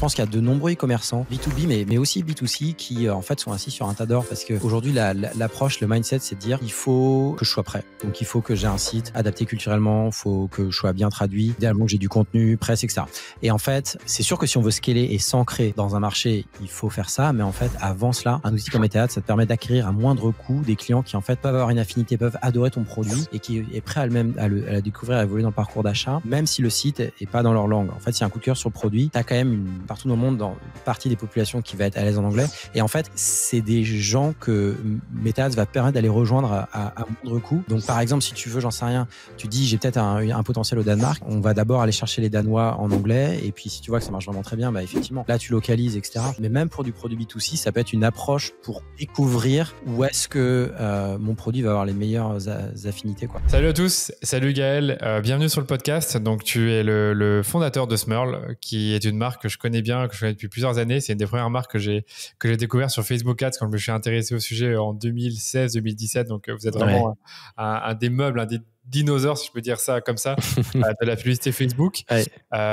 Je pense qu'il y a de nombreux e-commerçants, B2B, mais, mais aussi B2C, qui euh, en fait sont assis sur un tas d'or parce qu'aujourd'hui, l'approche, le mindset, c'est de dire il faut que je sois prêt. Donc, il faut que j'ai un site adapté culturellement, il faut que je sois bien traduit, idéalement que j'ai du contenu, presse, etc. Et en fait, c'est sûr que si on veut scaler et s'ancrer dans un marché, il faut faire ça. Mais en fait, avant cela, un outil comme Etihad, ça te permet d'acquérir à moindre coût des clients qui en fait peuvent avoir une affinité, peuvent adorer ton produit et qui est prêt à le même à le, à découvrir, à évoluer dans le parcours d'achat, même si le site est pas dans leur langue. En fait, s'il y a un coup de cœur sur le produit, tu as quand même une partout dans le monde, dans une partie des populations qui va être à l'aise en anglais. Et en fait, c'est des gens que MetaAds va permettre d'aller rejoindre à, à, moindre coût. Donc, par exemple, si tu veux, j'en sais rien, tu dis j'ai peut-être un, potentiel au Danemark, on va d'abord aller chercher les Danois en anglais. Et puis, si tu vois que ça marche vraiment très bien, bah effectivement, là, tu localises, etc. Mais même pour du produit B2C, ça peut être une approche pour découvrir où est-ce que euh, mon produit va avoir les meilleures affinités. Quoi. Salut à tous, salut Gaël, euh, bienvenue sur le podcast. Donc, tu es le, le fondateur de Smurl, qui est une marque que je connais bien, que je connais depuis plusieurs années. C'est une des premières marques que j'ai que j'ai découvert sur Facebook Ads quand je me suis intéressé au sujet en 2016-2017. Donc euh, vous êtes vraiment un, un, des meubles, un des dinosaures, si je peux dire ça comme ça, euh, de la publicité Facebook. Euh,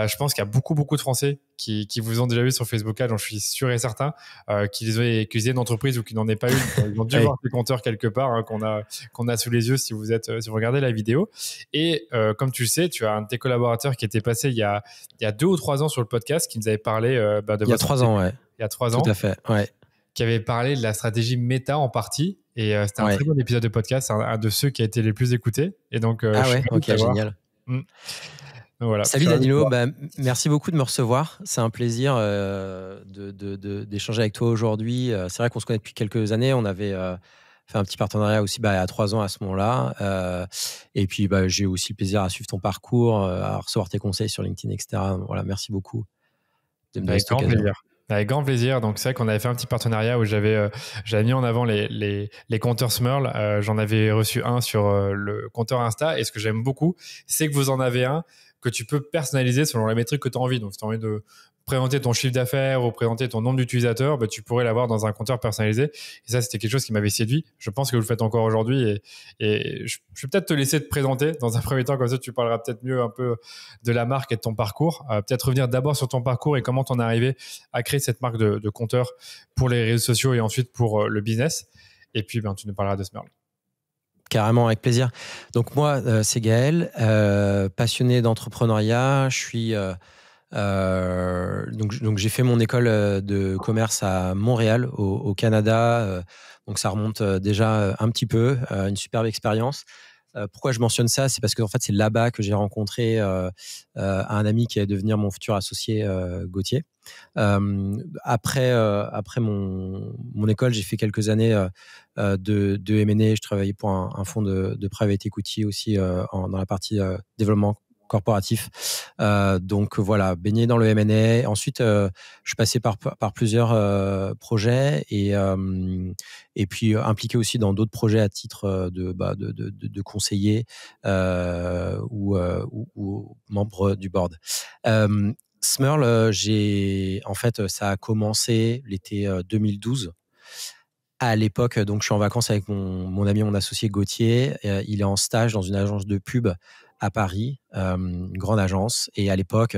je pense qu'il y a beaucoup, beaucoup de Français qui, qui, vous ont déjà vu sur Facebook là j'en suis sûr et certain, euh, qu'ils ont accusé une entreprise ou qu'ils n'en aient pas eu. Ils ont dû voir le compteurs quelque part hein, qu'on a, qu'on a sous les yeux si vous, êtes, si vous regardez la vidéo. Et comme tu le sais, tu as un de tes collaborateurs qui était passé il y a, il y a deux ou trois ans sur le podcast qui nous avait parlé bah, de Il y a trois ans, ouais. Il y a trois ans. Tout à fait, ouais. Qui avait parlé de la stratégie méta en partie et euh, c'était un très bon épisode de podcast, un, de ceux qui a été les plus écoutés. Et donc, euh, ah ouais, ok, génial. Mm. Salut Danilo, bah, merci beaucoup de me recevoir. C'est un plaisir euh, d'échanger avec toi aujourd'hui. C'est vrai qu'on se connaît depuis quelques années. On avait fait un petit partenariat aussi bah, à trois ans à ce moment-là. et puis, bah, j'ai aussi le plaisir à suivre ton parcours, à recevoir tes conseils sur LinkedIn, etc. Voilà, merci beaucoup. De grand plaisir. Avec grand plaisir. Donc, c'est vrai qu'on avait fait un petit partenariat où j'avais euh, mis en avant les, les, compteurs Smurl. Euh, j'en avais reçu un sur euh, le compteur Insta. Et ce que j'aime beaucoup, c'est que vous en avez un que tu peux personnaliser selon la métrique que tu as envie. Donc, si tu as envie de présenter ton chiffre d'affaires ou présenter ton nombre d'utilisateurs, bah, tu pourrais l'avoir dans un compteur personnalisé. Et ça, c'était quelque chose qui m'avait séduit. Je pense que vous le faites encore aujourd'hui. Et, je, vais peut-être te laisser te présenter dans un premier temps, comme ça tu parleras peut-être mieux un peu de la marque et de ton parcours. Euh, peut-être revenir d'abord sur ton parcours et comment t'en es arrivé à créer cette marque de, compteur pour les réseaux sociaux et ensuite pour euh, le business. Et puis, ben, tu nous parleras de Smurl carrément avec plaisir. Donc moi, euh, c'est Gaël, passionné d'entrepreneuriat. Je suis euh, donc, donc j'ai fait mon école euh, de commerce à Montréal, au, Canada. Euh, donc ça remonte déjà un petit peu, une superbe expérience. Pourquoi je mentionne ça C'est parce que en fait, c'est là-bas que j'ai rencontré un ami qui allait devenir mon futur associé, Gauthier. après, après mon, école, j'ai fait quelques années de, de Je travaillais pour un, fonds de, de private equity aussi dans la partie développement corporatif. Euh, donc voilà, baigné dans le M&A. Ensuite, euh, je suis passé par, par plusieurs euh, projets et, et puis impliqué aussi dans d'autres projets à titre bah, de, de, conseiller ou, ou, membre du board. Smurl, j'ai en fait, ça a commencé l'été 2012 à l'époque, donc je suis en vacances avec mon, mon ami, mon associé Gauthier. il est en stage dans une agence de pub à Paris, une grande agence. Et à l'époque,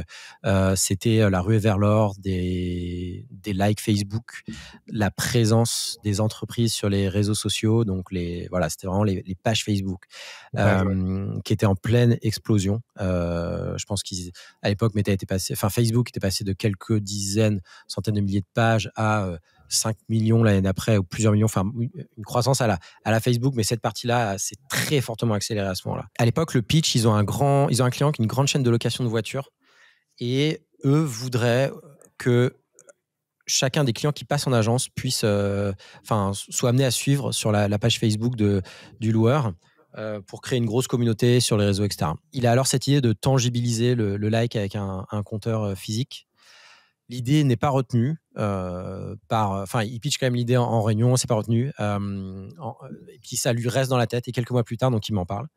c'était la rue vers l'or, des, des likes Facebook, la présence des entreprises sur les réseaux sociaux. Donc, les, voilà, c'était vraiment les, pages Facebook qui étaient en pleine explosion. je pense qu'à l'époque, était passé, enfin, Facebook était passé de quelques dizaines, centaines de milliers de pages à 5 millions l'année d'après ou plusieurs millions, une croissance à la, à la Facebook, mais cette partie-là s'est très fortement accélérée à ce moment-là. À l'époque, le pitch, ils ont un grand, ils ont un client qui est une grande chaîne de location de voitures et eux voudraient que chacun des clients qui passent en agence puisse, euh, soit amené à suivre sur la, page Facebook de, du loueur euh, pour créer une grosse communauté sur les réseaux, externes Il a alors cette idée de tangibiliser le, like avec un compteur euh, physique l'idée n'est pas retenue euh, par. Enfin, il pitch quand même l'idée en, réunion, c'est pas retenu. Euh, euh, et puis ça lui reste dans la tête. Et quelques mois plus tard, donc il m'en parle.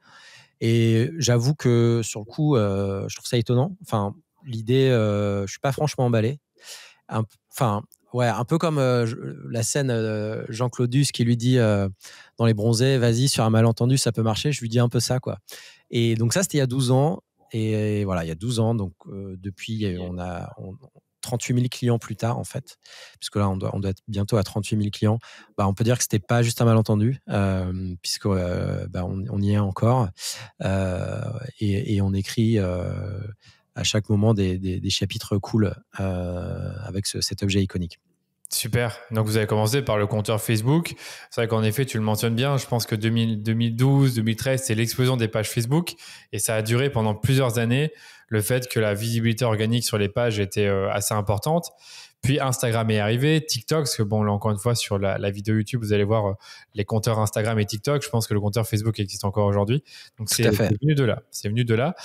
Et j'avoue que sur le coup, je trouve ça étonnant. Enfin, l'idée, je suis pas franchement emballé. Enfin, ouais, un peu comme la scène jean Duss qui lui dit dans Les Bronzés, vas-y, sur un malentendu, ça peut marcher. Je lui dis un peu ça, quoi. Et donc ça, c'était il y a 12 ans. Et voilà, il y a 12 ans, donc depuis, on a, on, 38 000 clients plus tard, en fait, puisque là, on doit, on doit être bientôt à 38 000 clients, bah, on peut dire que ce n'était pas juste un malentendu, puisqu'on euh, puisque euh, bah, on, y est encore. Euh, et, on écrit à chaque moment des, chapitres cool avec cet objet iconique. Super. Donc vous avez commencé par le compteur Facebook. C'est vrai qu'en effet, tu le mentionnes bien. Je pense que 2012, 2013, c'est l'explosion des pages Facebook et ça a duré pendant plusieurs années. Le fait que la visibilité organique sur les pages était euh, assez importante. Puis Instagram est arrivé, TikTok, parce que bon, là encore une fois, sur la, vidéo YouTube, vous allez voir euh, les compteurs Instagram et TikTok. Je pense que le compteur Facebook existe encore aujourd'hui. Donc c'est venu de là. C'est venu de là.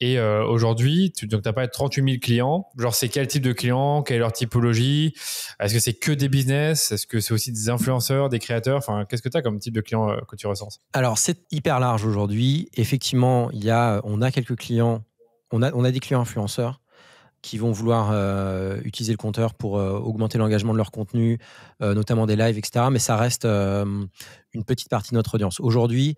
Et euh, aujourd'hui, tu n'as pas 38 000 clients. Genre, c'est quel type de clients Quelle est leur typologie Est-ce que c'est que des business Est-ce que c'est aussi des influenceurs, des créateurs Enfin, qu'est-ce que tu as comme type de clients euh, que tu recenses Alors, c'est hyper large aujourd'hui. Effectivement, il y a, on a quelques clients. On a, on a des clients influenceurs qui vont vouloir euh, utiliser le compteur pour euh, augmenter l'engagement de leur contenu, euh, notamment des lives, etc. Mais ça reste une petite partie de notre audience. Aujourd'hui,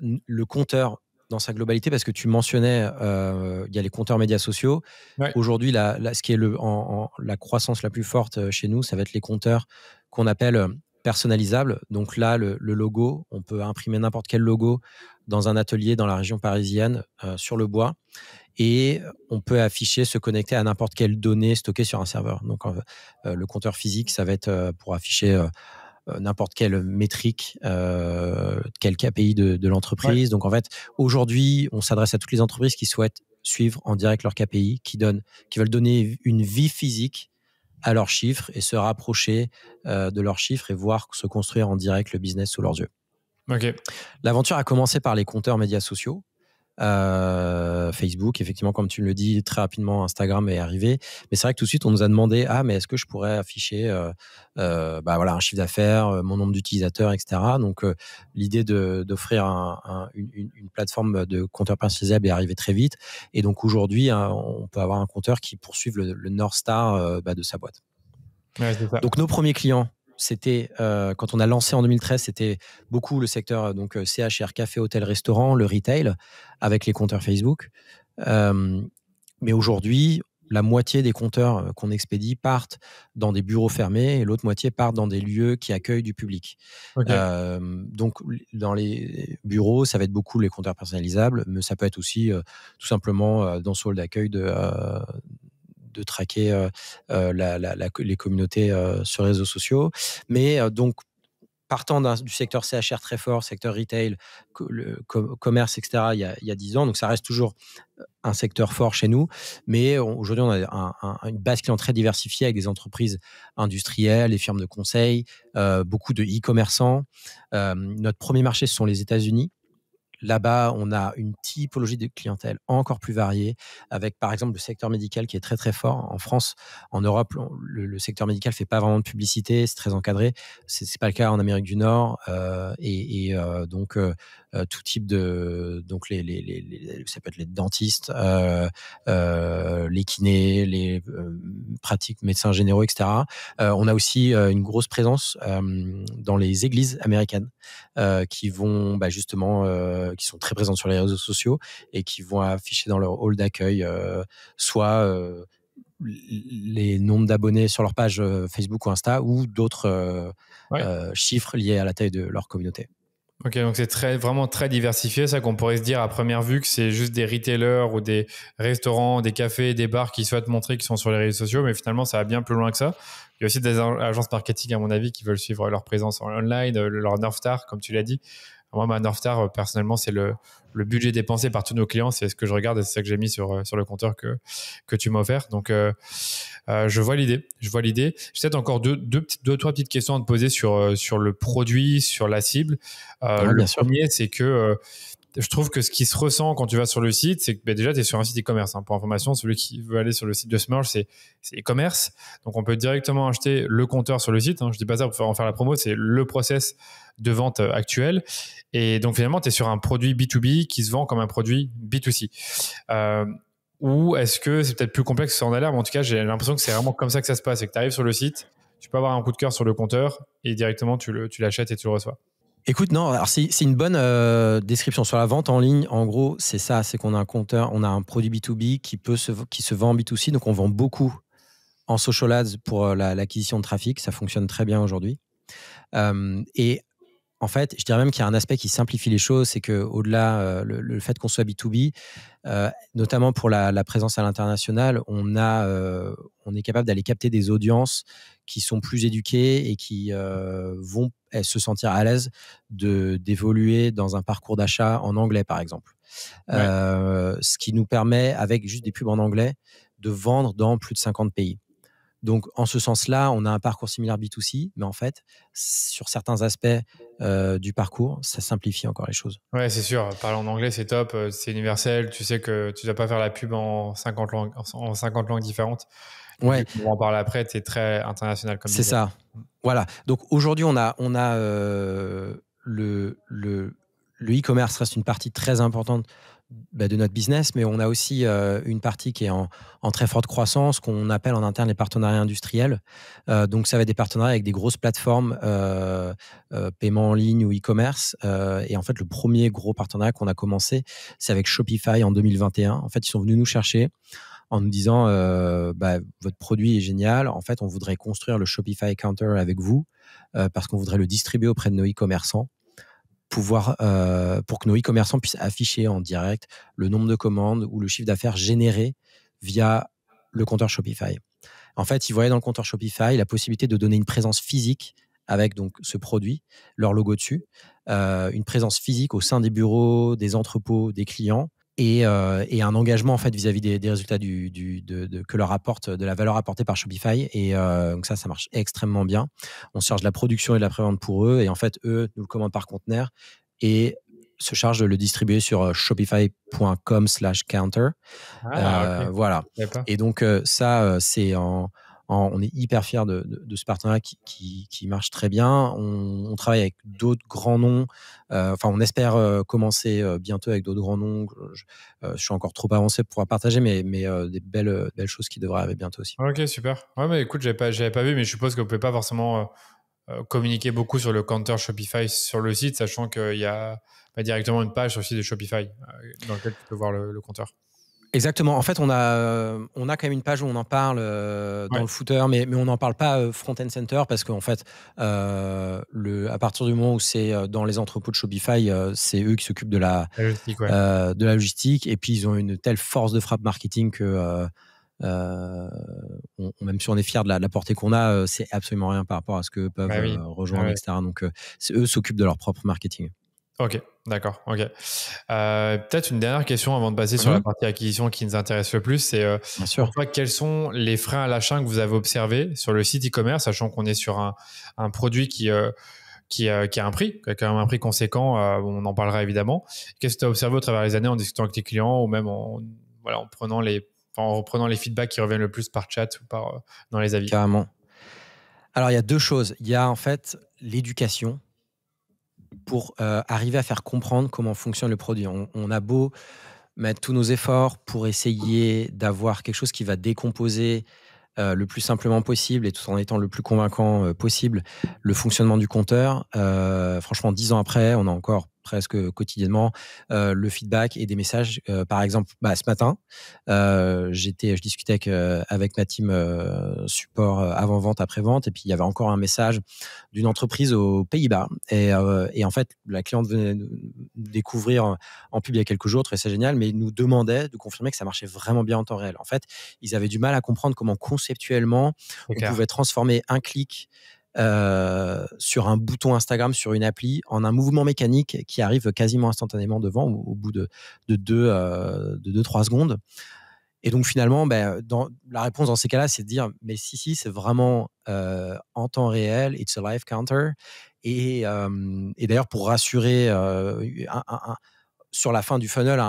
le compteur dans sa globalité, parce que tu mentionnais, il y a les compteurs médias sociaux. Aujourd'hui, la, ce qui est le, en, la croissance la plus forte chez nous, ça va être les compteurs qu'on appelle personnalisables. Donc là, le logo, on peut imprimer n'importe quel logo dans un atelier dans la région parisienne sur le bois et on peut afficher, se connecter à n'importe quelle donnée stockée sur un serveur. Donc euh, le compteur physique, ça va être euh, pour afficher euh, n'importe quelle métrique, quel KPI de, de l'entreprise. Donc en fait, aujourd'hui, on s'adresse à toutes les entreprises qui souhaitent suivre en direct leur KPI, qui, donnent, qui veulent donner une vie physique à leurs chiffres et se rapprocher de leurs chiffres et voir se construire en direct le business sous leurs yeux. L'aventure a commencé par les compteurs médias sociaux, euh, Facebook, effectivement, comme tu me le dis, très rapidement, Instagram est arrivé. Mais c'est vrai que tout de suite, on nous a demandé ah, mais est-ce que je pourrais afficher euh, euh, bah, voilà, un chiffre d'affaires, mon nombre d'utilisateurs, etc. Donc, l'idée d'offrir une, plateforme de compteur personnalisable est arrivée très vite. Et donc, aujourd'hui, hein, on peut avoir un compteur qui poursuive le, North Star bah, de sa boîte. Donc, nos premiers clients, c'était euh, quand on a lancé en 2013, c'était beaucoup le secteur euh, donc euh, CHR, café, hôtel, restaurant, le retail, avec les compteurs Facebook. mais aujourd'hui, la moitié des compteurs qu'on expédie partent dans des bureaux fermés et l'autre moitié part dans des lieux qui accueillent du public. donc, dans les bureaux, ça va être beaucoup les compteurs personnalisables, mais ça peut être aussi tout simplement dans ce hall d'accueil de, de traquer les communautés sur les réseaux sociaux. Mais donc, partant du secteur CHR très fort, secteur retail, commerce, etc., il y, a, il 10 ans. Donc, ça reste toujours un secteur fort chez nous. Mais aujourd'hui, on a une base client très diversifiée avec des entreprises industrielles, des firmes de conseil, beaucoup de e-commerçants. notre premier marché, ce sont les États-Unis. Là-bas, on a une typologie de clientèle encore plus variée, avec par exemple le secteur médical qui est très très fort. En France, en Europe, le, secteur médical fait pas vraiment de publicité, c'est très encadré. C'est, n'est pas le cas en Amérique du Nord. Euh, et, euh, donc, euh, euh, tout type de donc les, les, les, ça peut être les dentistes, euh, euh, les kinés, les pratiques médecins généraux, etc. on a aussi une grosse présence dans les églises américaines qui vont bah, justement qui sont très présentes sur les réseaux sociaux et qui vont afficher dans leur hall d'accueil soit les nombres d'abonnés sur leur page Facebook ou Insta ou d'autres chiffres liés à la taille de leur communauté. Ok, donc c'est très, vraiment très diversifié, ça qu'on pourrait se dire à première vue que c'est juste des retailers ou des restaurants, des cafés, des bars qui souhaitent montrer qu'ils sont sur les réseaux sociaux, mais finalement ça va bien plus loin que ça. Il y a aussi des agences marketing, à mon avis, qui veulent suivre leur présence en online, euh, leur North Star, comme tu l'as dit. Moi, ma North euh, personnellement, c'est le, budget dépensé par tous nos clients. C'est ce que je regarde et c'est ça que j'ai mis sur, euh, le compteur que, tu m'as offert. Donc, euh, je vois l'idée. Je vois l'idée. J'ai peut-être encore deux, deux, trois petites questions à te poser sur, le produit, sur la cible. le premier, c'est que je trouve que ce qui se ressent quand tu vas sur le site, c'est que ben, déjà, tu es sur un site e-commerce. Hein. Pour information, celui qui veut aller sur le site de Smurge, c'est e-commerce. Donc, on peut directement acheter le compteur sur le site. Hein. Je dis pas ça pour faire en faire la promo, c'est le process de vente euh, actuel. Et donc, finalement, tu es sur un produit B2B qui se vend comme un produit B2C. Euh, ou est-ce que c'est peut-être plus complexe en l'air En tout cas, j'ai l'impression que c'est vraiment comme ça que ça se passe. C'est que tu arrives sur le site, tu peux avoir un coup de cœur sur le compteur et directement, tu l'achètes et tu le reçois. Écoute, non, alors c'est une bonne euh, description sur la vente en ligne. En gros, c'est ça, c'est qu'on a un compteur, on a un produit B2B qui, peut se, qui se vend en B2C, donc on vend beaucoup en social ads pour euh, l'acquisition de trafic, ça fonctionne très bien aujourd'hui. Euh, et en fait, je dirais même qu'il y a un aspect qui simplifie les choses, c'est quau delà le, fait qu'on soit B2B, notamment pour la, présence à l'international, on on est capable d'aller capter des audiences qui sont plus éduqués et qui euh, vont eh, se sentir à l'aise de d'évoluer dans un parcours d'achat en anglais, par exemple. Euh, ce qui nous permet, avec juste des pubs en anglais, de vendre dans plus de 50 pays. Donc, en ce sens-là, on a un parcours similaire B2C, mais en fait, sur certains aspects euh, du parcours, ça simplifie encore les choses. Ouais, c'est sûr. Parler en anglais, c'est top, c'est universel. Tu sais que tu ne dois pas faire la pub en 50 langues, en 50 langues différentes. Ouais. On en parle après, tu es très international comme C'est ça. Voilà. Donc aujourd'hui, on a, on a euh, le, le, le e-commerce reste une partie très importante bah, de notre business, mais on a aussi euh, une partie qui est en, très forte croissance, qu'on appelle en interne les partenariats industriels. Euh, donc ça va être des partenariats avec des grosses plateformes, paiement en ligne ou e-commerce. et en fait, le premier gros partenariat qu'on a commencé, c'est avec Shopify en 2021. En fait, ils sont venus nous chercher en nous disant bah, votre produit est génial. En fait, on voudrait construire le Shopify Counter avec vous parce qu'on voudrait le distribuer auprès de nos e-commerçants. Pouvoir, pour que nos e-commerçants puissent afficher en direct le nombre de commandes ou le chiffre d'affaires généré via le compteur Shopify. En fait, ils voyaient dans le compteur Shopify la possibilité de donner une présence physique avec donc ce produit, leur logo dessus, une présence physique au sein des bureaux, des entrepôts, des clients, euh, et, un engagement en fait vis-à-vis des, résultats du, que leur apporte de la valeur apportée par Shopify et euh, donc ça ça marche extrêmement bien on se charge de la production et de la prévente pour eux et en fait eux nous le commandent par conteneur et se charge de le distribuer sur euh, shopify.com counter ah, voilà et donc ça c'est en on est hyper fiers de, ce partenariat qui, marche très bien. On, travaille avec d'autres grands noms. Euh, enfin, on espère euh, commencer euh, bientôt avec d'autres grands noms. Je, suis encore trop avancé pour pouvoir partager, mais, des belles, choses qui devraient arriver bientôt aussi. Ok, super. Ouais, mais écoute, j'avais pas, pas vu, mais je suppose que vous pouvez pas forcément communiquer beaucoup sur le counter Shopify sur le site, sachant qu'il y a bah, directement une page sur le site de Shopify dans laquelle tu peux voir le compteur. Exactement. En fait, on a, euh, on a quand même une page où on en parle euh, dans le footer, mais, mais on n'en parle pas euh, front end center parce qu'en fait, le, à partir du moment où c'est dans les entrepôts de Shopify, c'est eux qui s'occupent de la, logistique, de la logistique. Et puis, ils ont une telle force de frappe marketing que, on, même si on est fier de la, portée qu'on a, c'est absolument rien par rapport à ce que peuvent bah rejoindre, ah etc. Donc, eux s'occupent de leur propre marketing. Ok, d'accord. Ok. Euh, peut-être une dernière question avant de passer sur la mhm. partie acquisition qui nous intéresse le plus. C'est euh, quels sont les freins à l'achat que vous avez observés sur le site e-commerce, sachant qu'on est sur un, produit qui, euh, euh, qui, a un prix, qui a quand même un prix conséquent. on en parlera évidemment. Qu'est-ce que tu as observé au travers des années en discutant avec tes clients ou même en, voilà, en, prenant les, reprenant les feedbacks qui reviennent le plus par chat ou par, dans les avis Carrément. Alors, il y a deux choses. Il y a en fait l'éducation pour euh, arriver à faire comprendre comment fonctionne le produit. On, a beau mettre tous nos efforts pour essayer d'avoir quelque chose qui va décomposer euh, le plus simplement possible et tout en étant le plus convaincant euh, possible le fonctionnement du compteur. franchement, dix ans après, on a encore presque quotidiennement euh, le feedback et des messages. Euh, par exemple, bah, ce matin, euh, j'étais, je discutais avec, avec ma team support avant-vente, après-vente, et puis il y avait encore un message d'une entreprise aux Pays-Bas. Et, et, en fait, la cliente venait découvrir en pub il y a quelques jours, trouvait ça génial, mais nous demandait de confirmer que ça marchait vraiment bien en temps réel. En fait, ils avaient du mal à comprendre comment conceptuellement on pouvait transformer un clic euh, sur un bouton Instagram, sur une appli, en un mouvement mécanique qui arrive quasiment instantanément devant, au, bout de 2-3 euh, secondes. Et donc finalement, ben, dans, la réponse dans ces cas-là, c'est de dire, mais si, si, c'est vraiment euh, en temps réel, it's a live counter. Et, d'ailleurs, pour rassurer un, sur la fin du funnel,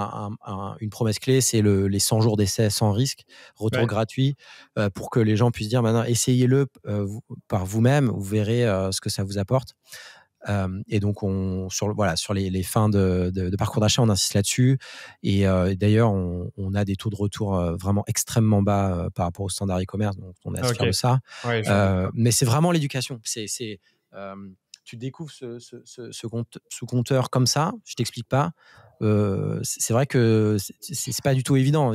une promesse clé, c'est les 100 jours d'essai sans risque, retour gratuit, euh, pour que les gens puissent dire maintenant, essayez-le euh, par vous-même, vous verrez euh, ce que ça vous apporte. et donc, sur, les, fins de, parcours d'achat, on insiste là-dessus. Et, d'ailleurs, on, a des taux de retour vraiment extrêmement bas par rapport au standard e-commerce, donc on ah, est okay. de ça. mais c'est vraiment l'éducation. C'est. c'est tu découvres ce, compte, sous compteur comme ça, je t'explique pas. c'est vrai que c'est pas du tout évident.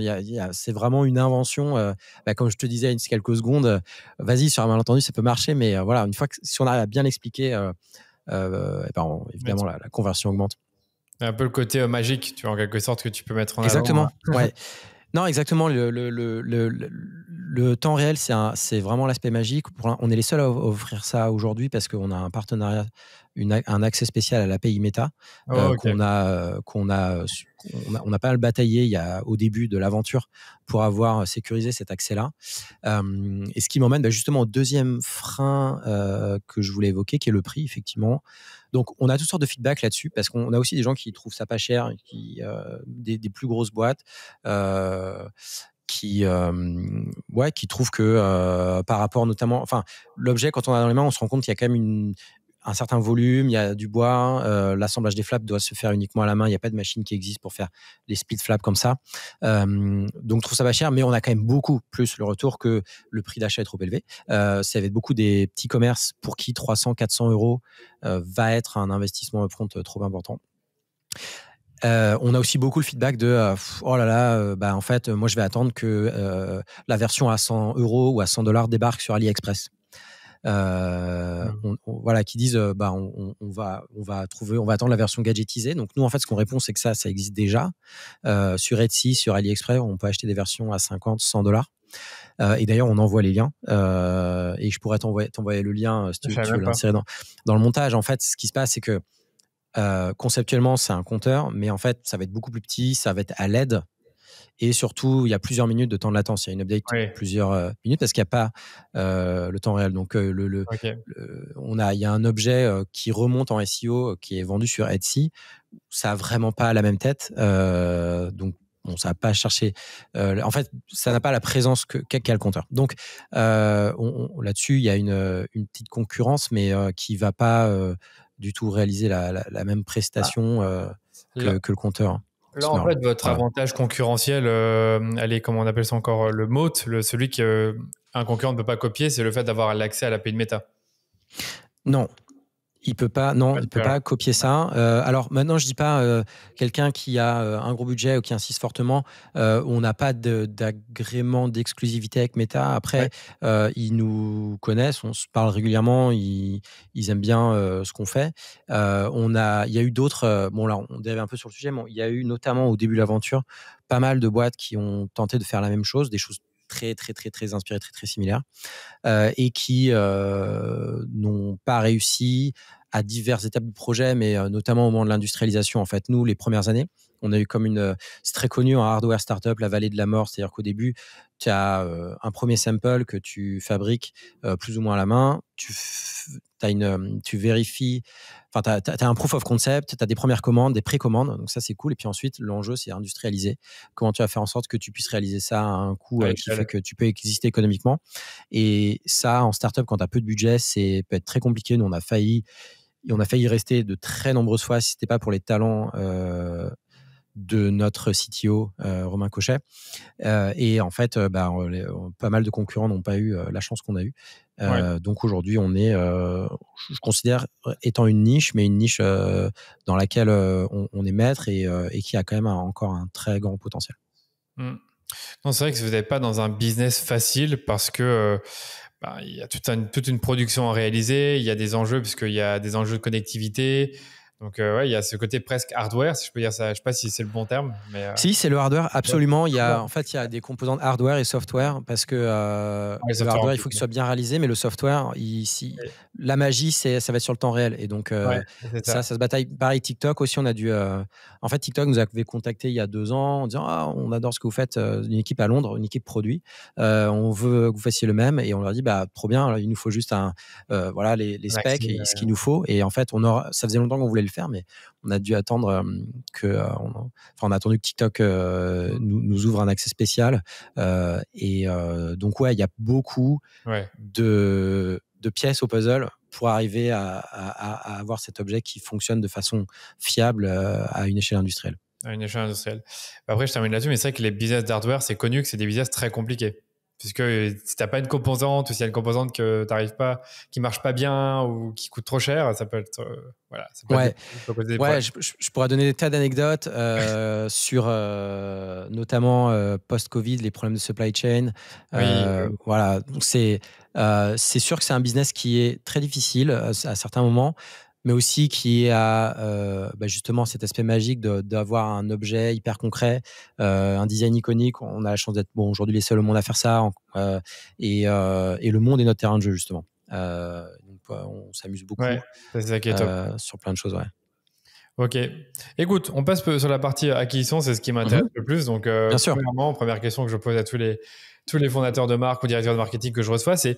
C'est vraiment une invention. Bah, comme je te disais, il y a quelques secondes, vas-y, sur un malentendu, ça peut marcher. Mais voilà, une fois que si on arrive à bien l'expliquer, eh ben, évidemment, la, conversion augmente. Un peu le côté magique, tu vois, en quelque sorte, que tu peux mettre en Exactement. Exactement. Ouais. Non, exactement. Le, le, temps réel, c'est vraiment l'aspect magique. On est les seuls à offrir ça aujourd'hui parce qu'on a un partenariat, une, un accès spécial à l'API Meta oh, euh, qu'on a, euh, qu'on a on n'a pas bataillé au début de l'aventure pour avoir euh, sécurisé cet accès-là. et ce qui m'emmène bah, justement au deuxième frein euh, que je voulais évoquer, qui est le prix, effectivement. Donc, on a toutes sortes de feedback là-dessus, parce qu'on a aussi des gens qui trouvent ça pas cher, qui, euh, des, plus grosses boîtes. qui, ouais, qui trouvent que par rapport notamment, enfin, l'objet quand on a dans les mains, on se rend compte qu'il y a quand même une, un certain volume, il y a du bois, euh, l'assemblage des flaps doit se faire uniquement à la main, il n'y a pas de machine qui existe pour faire les split flaps comme ça. Euh, donc je trouve ça pas cher, mais on a quand même beaucoup plus le retour que le prix d'achat est trop élevé. Euh, ça va être beaucoup des petits commerces pour qui 300, 400 euros euh, va être un investissement upfront trop important. on a aussi beaucoup le feedback de oh là là, bah, en fait, moi je vais attendre que la version à 100 euros ou à 100 dollars débarque sur AliExpress. Euh, mmh. voilà, qui disent euh, bah, on, va, on va trouver, on va attendre la version gadgetisée. Donc nous, en fait, ce qu'on répond, c'est que ça, ça existe déjà. Euh, sur Etsy, sur AliExpress, on peut acheter des versions à 50, 100 dollars. et d'ailleurs, on envoie les liens. et je pourrais t'envoyer le lien si tu, veux dans, dans, le montage. En fait, ce qui se passe, c'est que conceptuellement, c'est un compteur, mais en fait, ça va être beaucoup plus petit, ça va être à l'aide et surtout, il y a plusieurs minutes de temps de latence. Il y a une update plusieurs euh, minutes parce qu'il n'y a pas euh, le temps réel. Donc, euh, le, on a, il y a un objet qui remonte en SEO qui est vendu sur Etsy. Ça n'a vraiment pas la même tête. donc, on ça n'a pas cherché. en fait, ça n'a pas la présence qu'a le compteur. Donc, là-dessus, il y a une, petite concurrence, mais qui ne va pas du tout réaliser la, même ah. prestation que, le compteur. Là, en fait, votre avantage concurrentiel, elle euh, est, comment on appelle ça encore, euh, le mot le, celui qu'un euh, concurrent ne peut pas copier, c'est le fait d'avoir l'accès à l'API de méta. Non, il peut pas, non, il peut pas copier ça. Euh, alors maintenant, je dis pas euh, quelqu'un qui a euh, un gros budget ou qui insiste fortement. on n'a pas d'agrément d'exclusivité avec Meta. Après, ils nous connaissent, on se parle régulièrement, ils, aiment bien ce qu'on fait. on a, il y a eu d'autres. bon là, on dérive un peu sur le sujet, mais il y a eu notamment au début de l'aventure pas mal de boîtes qui ont tenté de faire la même chose, des choses très, très, très, très inspirés, très, très similaires, euh, et qui euh, n'ont pas réussi à diverses étapes du projet, mais euh, notamment au moment de l'industrialisation, en fait, nous, les premières années, on a eu comme une. C'est très connu en hardware startup, la vallée de la mort. C'est-à-dire qu'au début, tu as un premier sample que tu fabriques plus ou moins à la main. Tu, as une, tu vérifies. Enfin, tu as, un proof of concept. Tu as des premières commandes, des précommandes. Donc, ça, c'est cool. Et puis ensuite, l'enjeu, c'est industrialiser. Comment tu vas faire en sorte que tu puisses réaliser ça à un coût qui fait que tu peux exister économiquement. Et ça, en startup, quand tu as peu de budget, c'est peut être très compliqué. Nous, on a failli. Et on a failli rester de très nombreuses fois si ce n'était pas pour les talents euh, de notre CTO euh, Romain Cochet. Euh, et en fait, euh, bah, pas mal de concurrents n'ont pas eu la chance qu'on a eue. Donc aujourd'hui, on est, je considère étant une niche, mais une niche dans laquelle on, est maître et, qui a quand même encore un très grand potentiel. Mmh. Non, c'est vrai que vous n'êtes pas dans un business facile parce que bah, y a toute une, toute une production à réaliser, il y a des enjeux parce il y a des enjeux de connectivité. Donc, euh, ouais, il y a ce côté presque hardware, si je peux dire ça. Je sais pas si c'est le bon terme. Mais, euh, Si, c'est le hardware, absolument. Il y a, en fait, il y a des composantes hardware et software parce que euh, le hardware, il faut qu'il soit bien réalisé, mais le software, ici la magie, c'est, ça va être sur le temps réel. Et donc, ça. ça. se bataille. Pareil, TikTok aussi, on a dû. en fait, TikTok nous a contacté il y a deux ans en disant Ah, on adore ce que vous faites, une équipe à Londres, une équipe produit. on veut que vous fassiez le même. Et on leur dit Bah, trop bien, il nous faut juste un, voilà, les, specs et ce qu'il nous faut. Et en fait, on aura, ça faisait longtemps qu'on voulait le faire, mais on a dû attendre que, enfin, on attendu que TikTok nous, ouvre un accès spécial. et donc ouais, il y a beaucoup de, pièces au puzzle pour arriver à, à, avoir cet objet qui fonctionne de façon fiable à une échelle industrielle. À une échelle industrielle. Après, je termine là-dessus, mais c'est vrai que les business d'hardware, c'est connu que c'est des business très compliqués puisque euh, si t'as pas une composante ou s'il y a une composante que t'arrives pas, qui marche pas bien ou qui coûte trop cher, ça peut être euh, voilà. ouais, je, pourrais donner des tas d'anecdotes euh, sur notamment post-Covid, les problèmes de supply chain. Voilà, donc c'est c'est sûr que c'est un business qui est très difficile à certains moments mais aussi qui euh, a bah, justement cet aspect magique d'avoir un objet hyper concret, euh, un design iconique. On a la chance d'être bon aujourd'hui les seuls au monde à faire ça, euh, et, le monde est notre terrain de jeu justement. donc on s'amuse beaucoup ça sur plein de choses. Ouais. Ok. Écoute, on passe sur la partie acquisition, c'est ce qui m'intéresse mhm. le plus. Donc, Bien sûr. première question que je pose à tous les tous les fondateurs de marque ou directeurs de marketing que je reçois, c'est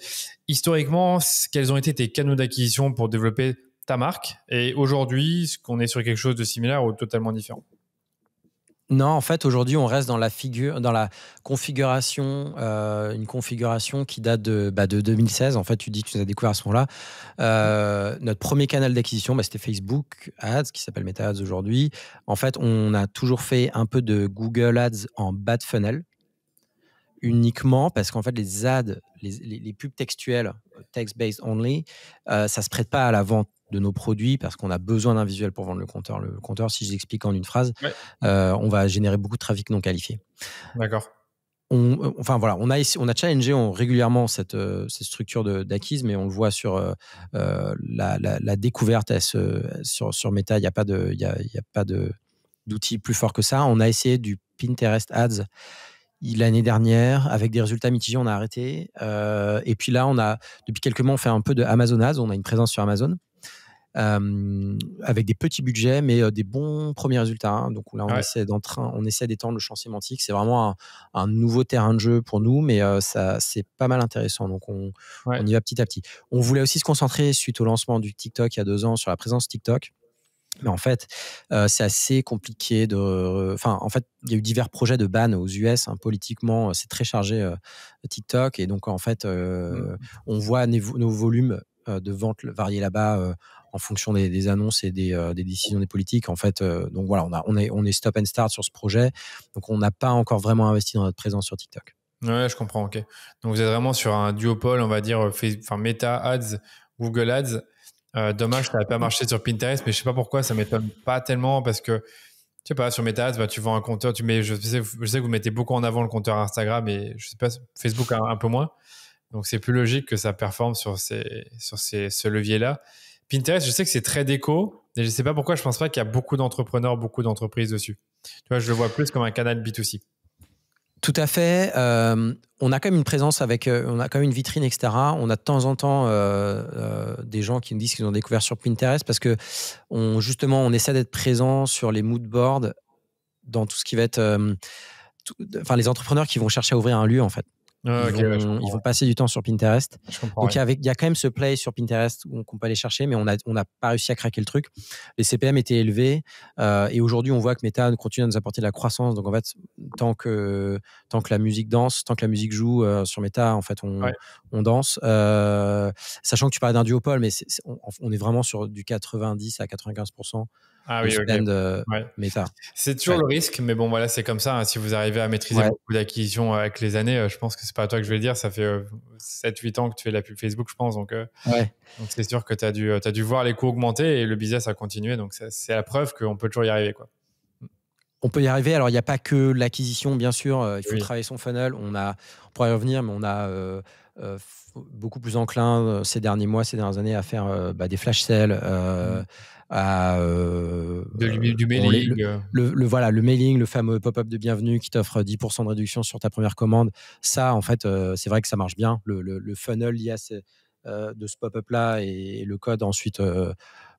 historiquement quels ont été tes canaux d'acquisition pour développer ta marque Et aujourd'hui, est-ce qu'on est sur quelque chose de similaire ou totalement différent non, en fait, aujourd'hui, on reste dans la figure, dans la configuration, euh, une configuration qui date de, bah, de 2016. En fait, tu dis que tu nous as découvert à ce moment-là. Euh, notre premier canal d'acquisition, bah, c'était Facebook Ads, qui s'appelle Meta Ads aujourd'hui. En fait, on a toujours fait un peu de Google Ads en bas de funnel uniquement parce qu'en fait, les ads, les, pubs textuelles, euh, text-based only, euh, ça ne se prête pas à la vente de nos produits parce qu'on a besoin d'un visuel pour vendre le compteur. Le compteur, si je l'explique en une phrase, euh, on va générer beaucoup de trafic non qualifié. D'accord. On, enfin voilà, on a, on a challengé on, régulièrement cette, cette structure d'acquise, mais on le voit sur la, découverte sur, sur Meta, il n'y a pas de, y a, y a pas de d'outils plus fort que ça. On a essayé du Pinterest Ads L'année dernière, avec des résultats mitigés, on a arrêté. Euh, et puis là, on a, depuis quelques mois, on fait un peu de amazonas On a une présence sur Amazon. Euh, avec des petits budgets, mais euh, des bons premiers résultats. Hein. Donc là, on essaie on essaie d'étendre le champ sémantique. C'est vraiment un, nouveau terrain de jeu pour nous, mais ça c'est pas mal intéressant. Donc on, on, y va petit à petit. On voulait aussi se concentrer suite au lancement du TikTok il y a deux ans sur la présence TikTok. Mais en fait, euh, c'est assez compliqué de. Euh, enfin, en fait, il y a eu divers projets de ban aux US. Hein, politiquement, euh, c'est très chargé TikTok. Et donc, en fait, mmh. on voit nos volumes de vente varier là-bas en fonction des, annonces et des, décisions des politiques. En fait, donc voilà, on, on, est, on est stop and start sur ce projet. Donc, on n'a pas encore vraiment investi dans notre présence sur TikTok. Ouais, je comprends, ok. Donc, vous êtes vraiment sur un duopole, on va dire, Meta Ads, Google Ads euh, dommage, ça n'a pas marché sur Pinterest, mais je sais pas pourquoi, ça m'étonne pas tellement parce que, tu sais pas, sur Meta, bah, tu vends un compteur, tu mets, je sais, je sais, que vous mettez beaucoup en avant le compteur Instagram et je sais pas, Facebook un, peu moins. Donc c'est plus logique que ça performe sur, ces, sur ce levier-là. Pinterest, je sais que c'est très déco, mais je sais pas pourquoi, je pense pas qu'il y a beaucoup d'entrepreneurs, beaucoup d'entreprises dessus. Tu vois, je le vois plus comme un canal B2C. Tout à fait. Euh, on a quand même une présence avec, euh, on a quand même une vitrine, etc. On a de temps en temps euh, des gens qui nous disent qu'ils ont découvert sur Pinterest parce que on, justement, on essaie d'être présent sur les mood boards dans tout ce qui va être, enfin les entrepreneurs qui vont chercher à ouvrir un lieu en fait. Ah, ils, vont, passer du temps sur Pinterest. Donc, il y, a quand même ce play sur Pinterest qu'on peut aller chercher, mais on n'a on a pas réussi à craquer le truc. Les CPM étaient élevés euh, et aujourd'hui, on voit que Meta continue à nous apporter de la croissance. Donc, en fait, tant que, tant que la musique danse, tant que la musique joue euh, sur Meta, en fait, on, danse. Euh, sachant que tu parlais d'un duopole, mais on, est vraiment sur du 90 à 95% ah oui, C'est toujours le risque, mais bon, voilà, c'est comme ça. Hein. Si vous arrivez à maîtriser beaucoup d'acquisitions euh, avec les années, euh, je pense que c'est pas à toi que je vais le dire. Ça fait 7-8 euh, ans que tu fais la pub Facebook, je pense. Donc, c'est sûr que tu as, dû, voir les coûts augmenter et le business a continué. Donc, c'est la preuve qu'on peut toujours y arriver. Quoi. On peut y arriver. Alors, il n'y a pas que l'acquisition, bien sûr. Il faut travailler son funnel. On, a, on pourrait y revenir, mais on a. Euh, beaucoup plus enclin euh, ces derniers mois, ces dernières années à faire euh, bah, des flash sales, mm. du mailing. le, voilà, le mailing, le fameux pop-up de bienvenue qui t'offre 10% de réduction sur ta première commande. Ça, en fait, c'est vrai que ça marche bien. Le, funnel lié à de ce pop-up là et, le code ensuite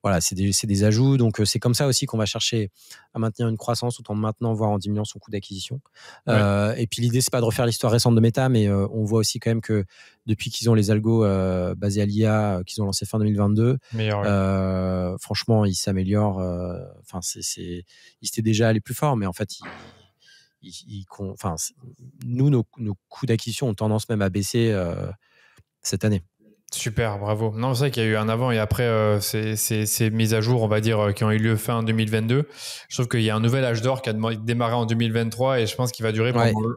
voilà, c'est des, ajouts. Donc, euh, c'est comme ça aussi qu'on va chercher à maintenir une croissance tout en maintenant, voire en diminuant son coût d'acquisition. Euh, et puis, l'idée, c'est pas de refaire l'histoire récente de Meta, mais euh, on voit aussi quand même que depuis qu'ils ont les algos basés à l'IA qu'ils ont lancé fin 2022, franchement, ils s'améliorent. Enfin, c'est, ils étaient déjà allés plus forts, mais en fait, nous, nos coûts d'acquisition ont tendance même à baisser cette année. Super, bravo. Non, c'est vrai qu'il y a eu un avant et après euh, ces, mises à jour, on va dire, euh, qui ont eu lieu fin 2022. Je trouve qu'il y a un nouvel âge d'or qui a démarré en 2023 et je pense qu'il va durer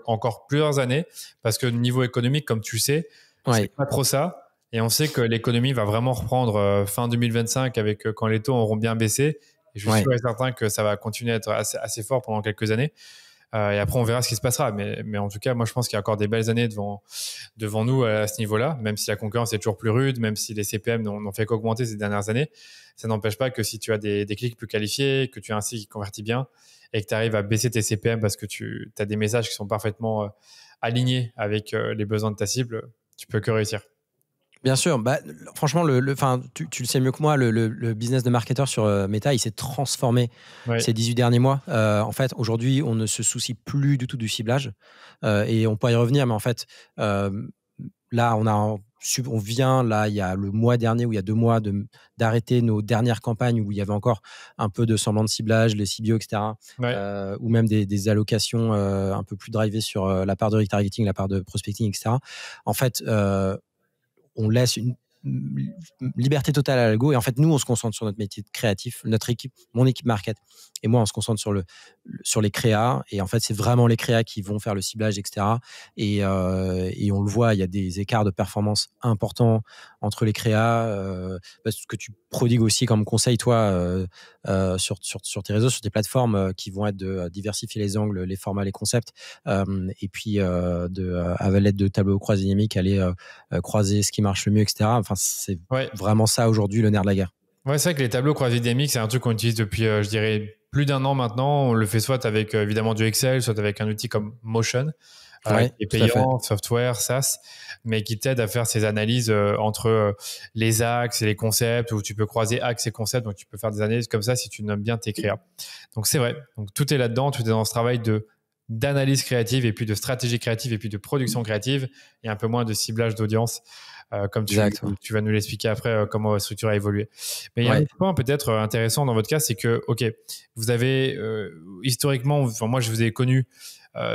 encore plusieurs années parce que niveau économique, comme tu sais, c'est pas trop ça. Et on sait que l'économie va vraiment reprendre euh, fin 2025 avec quand les taux auront bien baissé. je suis certain que ça va continuer à être assez, assez fort pendant quelques années. Euh, et après, on verra ce qui se passera. Mais, en tout cas, moi, je pense qu'il y a encore des belles années devant, devant nous euh, à, ce niveau-là, même si la concurrence est toujours plus rude, même si les CPM n'ont fait qu'augmenter ces dernières années. Ça n'empêche pas que si tu as des, des, clics plus qualifiés, que tu as un site qui convertit bien et que tu arrives à baisser tes CPM parce que tu as des messages qui sont parfaitement euh, alignés avec les besoins de ta cible, tu peux que réussir. Bien sûr, bah, franchement, le, tu, le sais mieux que moi, le, le, business de marketeur sur euh, Meta, il s'est transformé ces 18 derniers mois. Euh, en fait, aujourd'hui, on ne se soucie plus du tout du ciblage euh, et on pourrait y revenir, mais en fait, là, on, a, on vient, là, il y a le mois dernier ou il y a deux mois d'arrêter nos dernières campagnes où il y avait encore un peu de semblant de ciblage, les CBO, etc. ou même des, des allocations un peu plus drivées sur la part de retargeting, la part de prospecting, etc. En fait, on laisse une liberté totale à l'algo. Et en fait, nous, on se concentre sur notre métier créatif, notre équipe, mon équipe market. Et moi, on se concentre sur, le, sur les créas. Et en fait, c'est vraiment les créas qui vont faire le ciblage, etc. Euh, et, on le voit, il y a des écarts de performance importants entre les créas. Euh, parce que tu prodigue aussi comme conseil, toi, euh, euh, sur, tes réseaux, sur tes plateformes, euh, qui vont être de diversifier les angles, les formats, les concepts, et puis de, à l'aide de tableaux croisés dynamiques, aller croiser ce qui marche le mieux, etc. Enfin, c'est vraiment ça aujourd'hui le nerf de la guerre. Ouais, c'est vrai que les tableaux croisés dynamiques, c'est un truc qu'on utilise depuis, je dirais, plus d'un an maintenant. On le fait soit avec évidemment du Excel, soit avec un outil comme Motion et payant, software, SaaS, mais qui t'aide à faire ces analyses euh, entre euh, les axes et les concepts, où tu peux croiser axes et concepts, donc tu peux faire des analyses comme ça si tu nommes bien tes créas. Donc c'est vrai, donc tout est là-dedans, tout est dans ce travail de d'analyse créative et puis de stratégie créative et puis de production créative et un peu moins de ciblage d'audience. Euh, comme tu, vas nous l'expliquer après comment la structure a évolué. Mais il y a un point peut-être intéressant dans votre cas, c'est que, OK, vous avez historiquement, moi je vous ai connu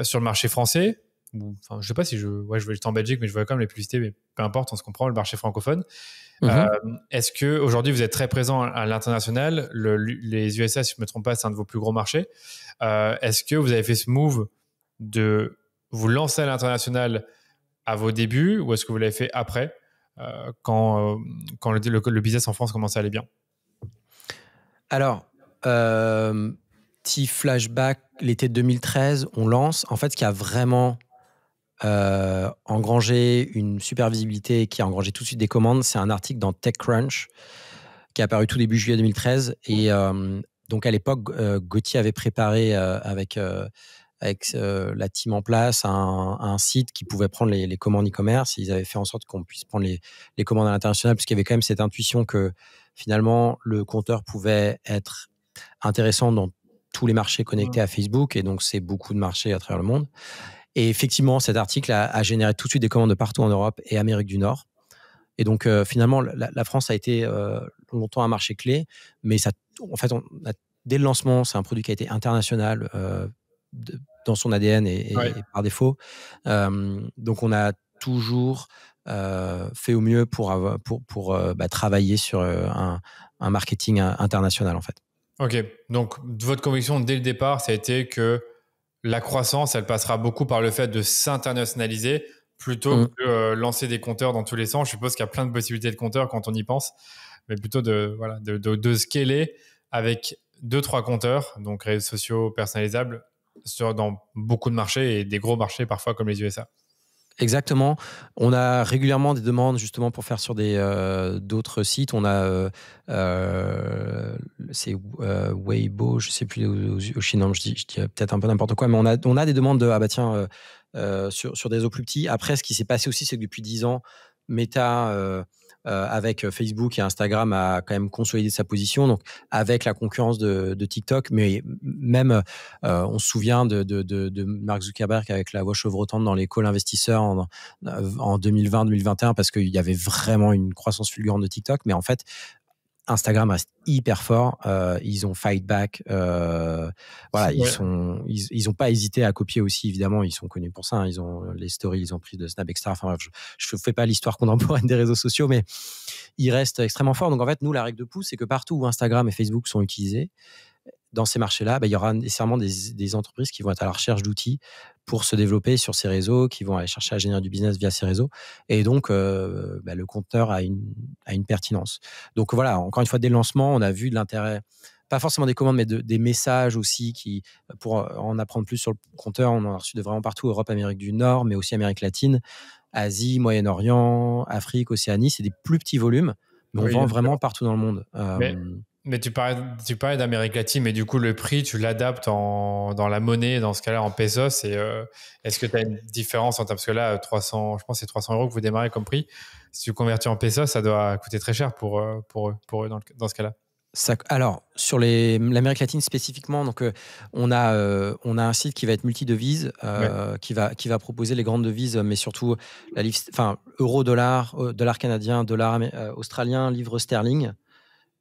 sur le marché français, enfin, je sais pas si je, ouais, je vais en Belgique, mais je vois quand même les publicités, mais peu importe, on se comprend, le marché francophone. Mhm. Euh, est-ce que aujourd'hui vous êtes très présent à l'international Les USA, si je ne me trompe pas, c'est un de vos plus gros marchés. Euh, est-ce que vous avez fait ce move de vous lancer à l'international à vos débuts ou est-ce que vous l'avez fait après euh, quand, quand le, business en France commençait à aller bien Alors, petit flashback, l'été 2013, on lance. En fait, ce qui a vraiment euh, engranger une super qui a engrangé tout de suite des commandes, c'est un article dans TechCrunch qui est apparu tout début juillet 2013. Et euh, donc à l'époque, euh, Gauthier avait préparé avec, avec la team en place un, site qui pouvait prendre les, commandes e-commerce. Ils avaient fait en sorte qu'on puisse prendre les, les commandes à l'international, puisqu'il y avait quand même cette intuition que finalement le compteur pouvait être intéressant dans tous les marchés connectés à Facebook, et donc c'est beaucoup de marchés à travers le monde. Et effectivement, cet article a, généré tout de suite des commandes partout en Europe et Amérique du Nord. Et donc, euh, finalement, la, France a été euh, longtemps un marché clé, mais ça, en fait, dès le lancement, c'est un produit qui a été international euh, dans son ADN et, par défaut. donc, on a toujours fait au mieux pour, bah, travailler sur un, un, marketing international, en fait. Ok, donc votre conviction dès le départ, ça a été que la croissance, elle passera beaucoup par le fait de s'internationaliser plutôt mm. que de euh, lancer des compteurs dans tous les sens. Je suppose qu'il y a plein de possibilités de compteurs quand on y pense, mais plutôt de, voilà, de, de scaler avec deux, trois compteurs, donc réseaux sociaux personnalisables, sur, dans beaucoup de marchés et des gros marchés parfois comme les USA. Exactement. On a régulièrement des demandes justement pour faire sur des euh, d'autres sites. On a euh, euh, c'est Weibo, je sais plus au Chine, je dis, peut-être un peu n'importe quoi, mais on a on a des demandes de ah bah tiens sur, sur des eaux plus petits. Après, ce qui s'est passé aussi, c'est que depuis 10 ans, Meta euh, avec Facebook et Instagram a quand même consolidé sa position, donc avec la concurrence de, TikTok, mais même euh, on se souvient de, de, Mark Zuckerberg avec la voix chevrotante dans les calls investisseurs en, en 2020-2021 parce qu'il y avait vraiment une croissance fulgurante de TikTok, mais en fait Instagram reste hyper fort. Euh, ils ont fight back. Euh, voilà, ils sont, ils, ont pas hésité à copier aussi. Évidemment, ils sont connus pour ça. Hein, ils ont les stories, ils ont pris de Snap, etc. Enfin, je, fais pas l'histoire contemporaine des réseaux sociaux, mais ils restent extrêmement forts. Donc en fait, nous, la règle de pouce, c'est que partout où Instagram et Facebook sont utilisés, dans ces marchés-là, bah, il y aura nécessairement des, entreprises qui vont être à la recherche d'outils pour se développer sur ces réseaux, qui vont aller chercher à générer du business via ces réseaux. Et donc, euh, bah, le compteur a une, une pertinence. Donc voilà, encore une fois, dès le lancement, on a vu de l'intérêt pas forcément des commandes, mais des messages aussi qui, pour en apprendre plus sur le compteur, on en a reçu de vraiment partout, Europe, Amérique du Nord, mais aussi Amérique latine, Asie, Moyen-Orient, Afrique, Océanie. C'est des plus petits volumes, mais on vend vraiment partout dans le monde. Euh, mais tu parlais, tu d'Amérique latine, mais du coup, le prix, tu l'adaptes dans la monnaie, dans ce cas-là, en pesos. Et euh, est-ce que tu as une différence entre Parce que là, 300, je pense que c'est 300 euros que vous démarrez comme prix. Si tu convertis en pesos, ça doit coûter très cher pour, euh, pour, pour eux dans, dans ce cas-là. alors, sur l'Amérique latine spécifiquement, donc, euh, on, a, on a un site qui va être multi-devises, qui, va, qui va proposer les grandes devises, mais surtout la enfin, euro, dollar, dollar canadien, dollar australien, livre sterling.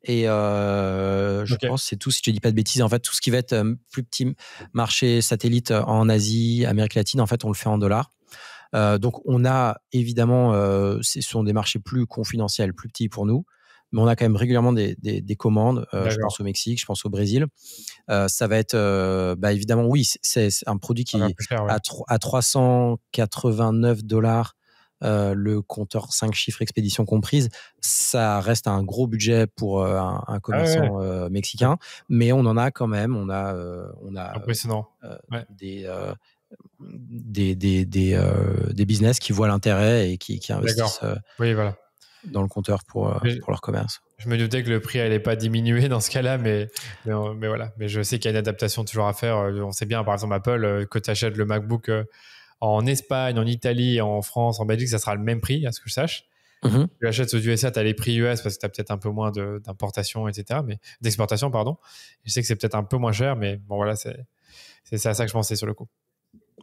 Et je pense c'est tout, si je ne dis pas de bêtises. En fait, tout ce qui va être plus petit marché satellite en Asie, Amérique latine, en fait, on le fait en dollars. donc, on a évidemment, ce sont des marchés plus confidentiels, plus petits pour nous, mais on a quand même régulièrement des, des, commandes. je pense au Mexique, je pense au Brésil. ça va être, bah, évidemment, oui, c'est un produit qui est à 389 dollars euh, le compteur 5 chiffres expédition comprise, ça reste un gros budget pour euh, un, ah commerçant euh, mexicain, mais on en a quand même, on a, on a des, des, business qui voient l'intérêt et qui, investissent voilà. dans le compteur pour, pour leur commerce. Je me doutais que le prix n'allait pas diminuer dans ce cas-là, mais, mais, voilà. Mais je sais qu'il y a une adaptation toujours à faire. On sait bien, par exemple, Apple, que tu achètes le MacBook en Espagne, en Italie, en France, en Belgique, ça sera le même prix, à ce que je sache. Mhm. Tu achètes aux USA, tu as les prix US parce que tu as peut-être un peu moins d'importation, etc. Mais d'exportation, pardon. Je sais que c'est peut-être un peu moins cher, mais bon, voilà, c'est à ça que je pensais sur le coup.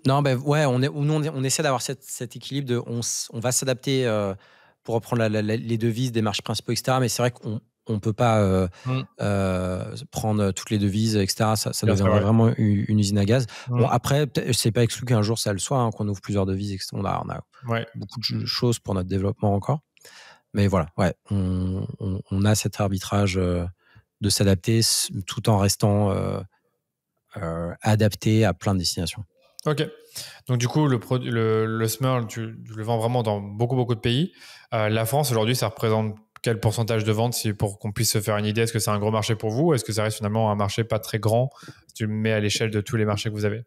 Non, ben ouais, on est, nous, on, essaie d'avoir cet équilibre de on, on va s'adapter euh, pour reprendre les devises des marchés principaux, etc. Mais c'est vrai qu'on on ne peut pas euh, mmh. euh, prendre toutes les devises, etc. Ça, ça deviendrait vraiment une, usine à gaz. Mmh. Après, Bon, après, pas exclu qu'un jour ça le soit, hein, qu'on ouvre plusieurs devises, etc. On a, beaucoup de choses pour notre développement encore. Mais voilà, ouais, on, a cet arbitrage euh, de s'adapter tout en restant adapté à plein de destinations. Ok. Donc du coup, le, le, le tu, tu, le vends vraiment dans beaucoup, beaucoup de pays. la France, aujourd'hui, ça représente quel pourcentage de vente, si, pour qu'on puisse se faire une idée Est-ce que c'est un gros marché pour vous Est-ce que ça reste finalement un marché pas très grand si tu le mets à l'échelle de tous les marchés que vous avez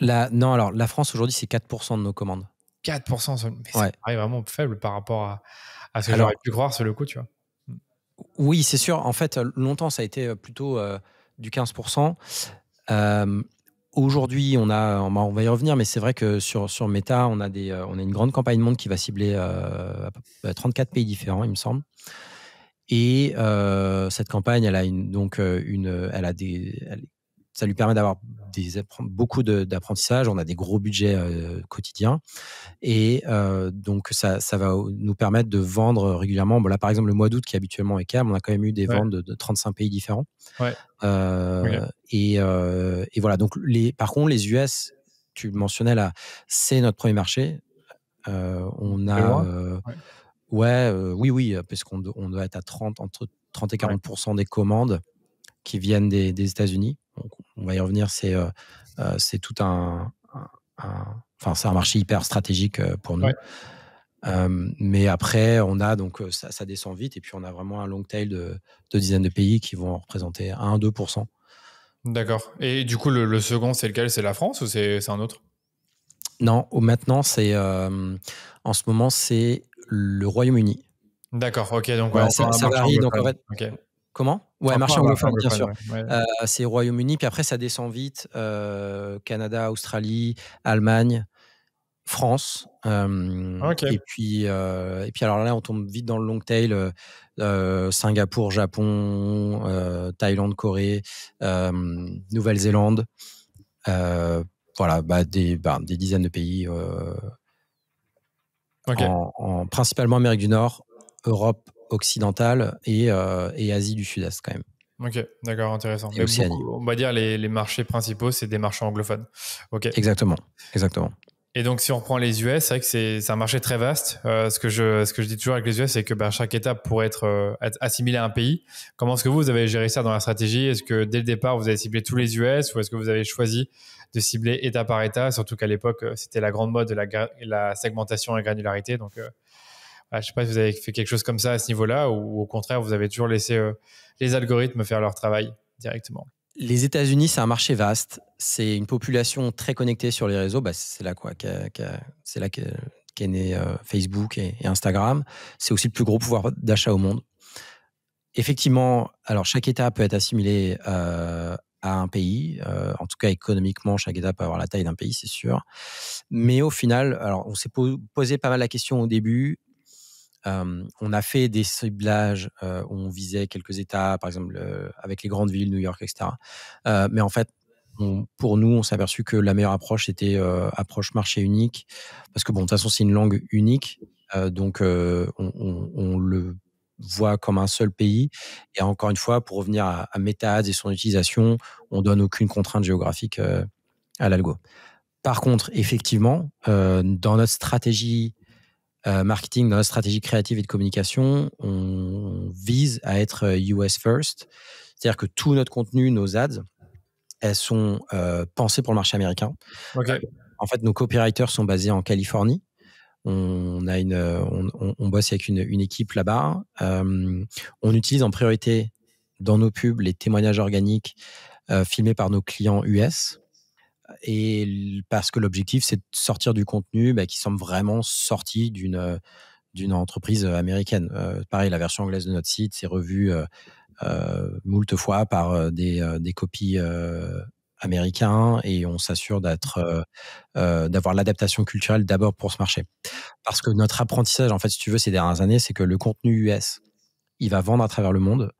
la, Non, alors la France aujourd'hui, c'est 4% de nos commandes. 4% mais vraiment faible par rapport à, ce que j'aurais pu croire sur le coup, tu vois. Oui, c'est sûr. En fait, longtemps, ça a été euh, plutôt euh, du 15%. Aujourd'hui, on a, on va y revenir, mais c'est vrai que sur, sur Meta, on a, des, euh, on a une grande campagne monde qui va cibler 34 euh, pays différents, il me semble. Et euh, cette campagne, elle a une, donc une, elle a des, ça lui permet d'avoir beaucoup d'apprentissage. On a des gros budgets euh, quotidiens. Et euh, donc, ça, ça, va nous permettre de vendre régulièrement. là, par exemple, le mois d'août, qui habituellement est calme, on a quand même eu des ventes de, 35 pays différents. Euh, et, voilà. Donc, les, par contre, les US, tu mentionnais là, c'est notre premier marché. on a. Ouais. oui, oui, parce qu'on doit être à 30, entre 30 et 40 des commandes qui viennent des, États-Unis. On va y revenir, c'est euh, euh, c'est tout un, enfin c'est un marché hyper stratégique euh, pour nous. mais après, on a donc ça, descend vite et puis on a vraiment un long tail de, de dizaines de pays qui vont représenter 1-2%. D'accord. Et du coup, le, second, c'est lequel C'est la France ou c'est un autre Non, maintenant, c'est en ce moment, c'est le Royaume-Uni. D'accord, ok. Donc, ça, varie. Donc, Comment Ouais, marché anglophone, bien sûr. Euh, c'est Royaume-Uni, puis après ça descend vite. Euh, Canada, Australie, Allemagne, France. Euh, et puis, et puis alors là, on tombe vite dans le long tail. Singapour, Japon, Thaïlande, Corée, Nouvelle-Zélande. voilà, bah, des, bah, des dizaines de pays. principalement Amérique du Nord, Europe, occidentale et, euh, et Asie du Sud-Est quand même. Ok, d'accord, intéressant. Mais on va dire les, les marchés principaux, c'est des marchés anglophones. Ok. Exactement, exactement. Et donc, si on reprend les US, c'est vrai que c'est un marché très vaste. Euh, ce, que je, ce que je dis toujours avec les US, c'est que bah, chaque étape pourrait être, euh, assimilé à un pays. Comment est-ce que vous, avez géré ça dans la stratégie Est-ce que dès le départ, vous avez ciblé tous les US ou est-ce que vous avez choisi de cibler état par état Surtout qu'à l'époque, c'était la grande mode de la, segmentation et granularité. Donc, ah, je ne sais pas si vous avez fait quelque chose comme ça à ce niveau-là ou au contraire, vous avez toujours laissé euh, les algorithmes faire leur travail directement. Les États-Unis, c'est un marché vaste. C'est une population très connectée sur les réseaux. Bah, c'est là quoi, c'est là qu'est né euh, Facebook et, Instagram. C'est aussi le plus gros pouvoir d'achat au monde. Effectivement, alors chaque État peut être assimilé euh, à un pays. en tout cas, économiquement, chaque État peut avoir la taille d'un pays, c'est sûr. Mais au final, alors on s'est posé pas mal la question au début on a fait des ciblages on visait quelques États, par exemple avec les grandes villes, New York, etc. mais en fait, pour nous, on s'est aperçu que la meilleure approche était approche marché unique, parce que bon, de toute façon, c'est une langue unique, donc on, le voit comme un seul pays. Et encore une fois, pour revenir à, à et son utilisation, on donne aucune contrainte géographique à l'algo. Par contre, effectivement, dans notre stratégie euh, marketing, dans la stratégie créative et de communication, on vise à être US euh, first. C'est-à-dire que tout notre contenu, nos ads, elles sont euh, pensées pour le marché américain. En fait, nos copywriters sont basés en Californie. On, a bosse avec une, équipe là-bas. on utilise en priorité dans nos pubs les témoignages organiques filmés par nos clients US et parce que l'objectif, c'est de sortir du contenu bah, qui semble vraiment sorti d'une entreprise américaine. pareil, la version anglaise de notre site, c'est revu euh, moult fois par des, copies américains et on s'assure mmh. d'avoir l'adaptation culturelle d'abord pour ce marché. Parce que notre apprentissage, en fait, si tu veux, ces dernières années, c'est que le contenu US, il va vendre à travers le monde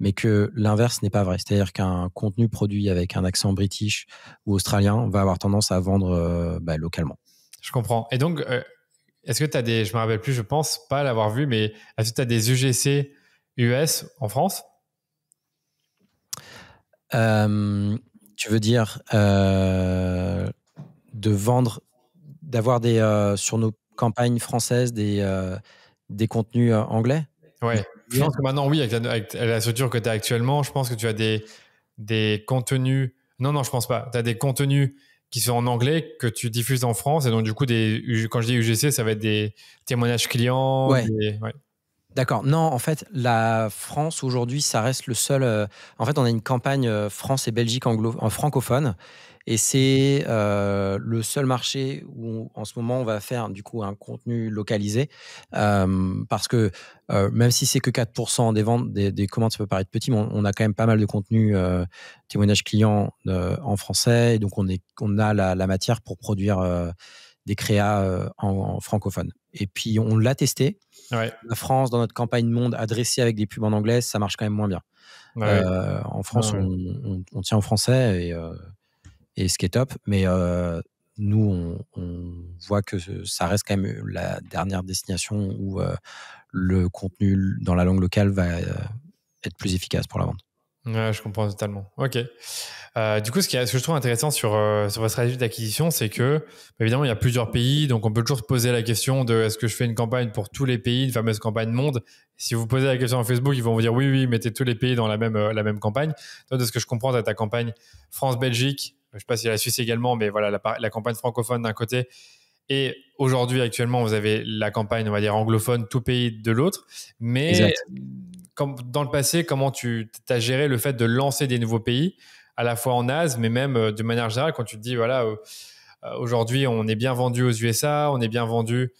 mais que l'inverse n'est pas vrai. C'est-à-dire qu'un contenu produit avec un accent british ou australien va avoir tendance à vendre euh, bah, localement. Je comprends. Et donc, euh, est-ce que tu as des, je me rappelle plus, je pense pas l'avoir vu, mais est-ce que tu as des UGC US en France euh, Tu veux dire de vendre, d'avoir des sur nos campagnes françaises des des contenus anglais Ouais. Je pense que maintenant, oui, avec la, structure que tu as actuellement, je pense que tu as des, des contenus. Non, non, je pense pas. Tu as des contenus qui sont en anglais que tu diffuses en France. Et donc, du coup, des, quand je dis UGC, ça va être des témoignages clients. Ouais. D'accord. Non, en fait, la France aujourd'hui, ça reste le seul. Euh, en fait, on a une campagne euh, France et Belgique en euh, francophone. Et c'est euh, le seul marché où en ce moment on va faire du coup un contenu localisé parce que euh, même si c'est que 4% des ventes, des, commandes, ça peut paraître petit, mais on, a quand même pas mal de contenu euh, témoignage client en français. Et donc on, est, on a la, matière pour produire des créas en, francophone. Et puis on l'a testé. La France, dans notre campagne monde adressée avec des pubs en anglais, ça marche quand même moins bien. en France, on, tient en français et et ce qui est top. Mais euh, nous, on, voit que ça reste quand même euh, la dernière destination où euh, le contenu dans la langue locale va être plus efficace pour la vente. Ouais, je comprends totalement. Ok. du coup, ce, qui est, que je trouve intéressant sur, sur votre stratégie d'acquisition, c'est que, bah, évidemment, il y a plusieurs pays, donc on peut toujours se poser la question de est-ce que je fais une campagne pour tous les pays, une fameuse campagne monde Si vous posez la question en Facebook, ils vont vous dire oui, oui, mettez tous les pays dans la même, la même campagne. de ce que je comprends, tu ta campagne France-Belgique, je ne sais pas si la Suisse également, mais voilà, la, campagne francophone d'un côté. Et aujourd'hui, actuellement, vous avez la campagne, on va dire, anglophone, tout pays de l'autre. Mais dans le passé, comment tu as géré le fait de lancer des nouveaux pays, à la fois en Asie, mais même euh, de manière générale, quand tu te dis, voilà, euh, aujourd'hui, on est bien vendu aux USA, on est bien vendu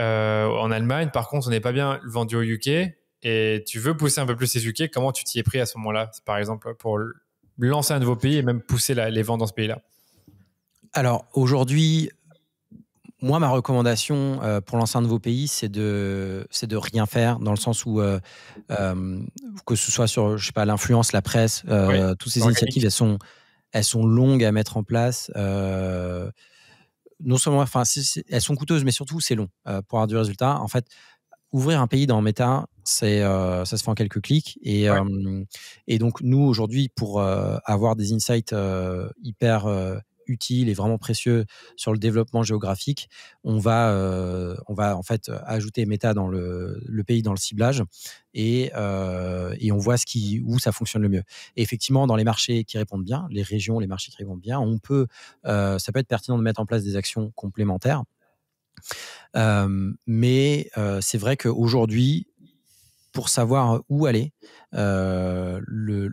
euh, en Allemagne. Par contre, on n'est pas bien vendu au UK. Et tu veux pousser un peu plus les UK. Comment tu t'y es pris à ce moment-là, par exemple, pour lancer un vos pays et même pousser les ventes dans ce pays-là Alors aujourd'hui, moi, ma recommandation euh, pour lancer un vos pays, c'est de, de rien faire, dans le sens où, euh, euh, que ce soit sur je sais pas, l'influence, la presse, toutes ces initiatives, elles sont, elles sont longues à mettre en place. non seulement, enfin, elles sont coûteuses, mais surtout, c'est long pour avoir du résultat. En fait, ouvrir un pays dans Meta, c'est, euh, ça se fait en quelques clics. Et, et donc, nous, aujourd'hui, pour euh, avoir des insights euh, hyper utiles et vraiment précieux sur le développement géographique, on va, on va en fait ajouter Meta dans le, pays, dans le ciblage, et, et, on voit ce qui, où ça fonctionne le mieux. Et effectivement, dans les marchés qui répondent bien, les régions, les marchés qui répondent bien, on peut, ça peut être pertinent de mettre en place des actions complémentaires. mais c'est vrai qu'aujourd'hui, pour savoir euh, où aller, euh, le,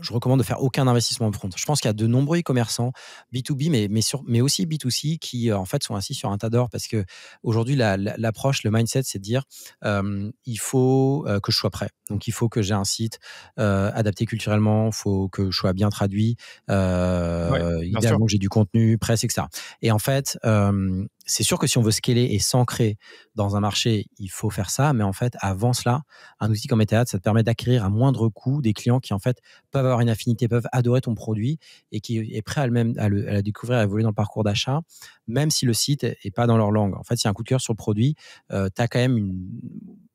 je recommande de faire aucun investissement en front. Je pense qu'il y a de nombreux e-commerçants B2B, mais, mais, sur, mais, aussi B2C, qui euh, en fait sont assis sur un tas d'or parce que aujourd'hui, l'approche, la, le mindset, c'est de dire il faut que je sois prêt. Donc, il faut que j'ai un site adapté culturellement, il faut que je sois bien traduit, euh, idéalement, j'ai du contenu, presse, etc. Et en fait, c'est sûr que si on veut scaler et s'ancrer dans un marché, il faut faire ça. Mais en fait, avant cela, un outil comme Etherad, ça te permet d'acquérir à moindre coût des clients qui, en fait, peuvent avoir une affinité, peuvent adorer ton produit et qui est prêt à le même, à découvrir, à évoluer dans le parcours d'achat, même si le site est pas dans leur langue. En fait, s'il y a un coup de cœur sur le produit, euh, tu as quand même une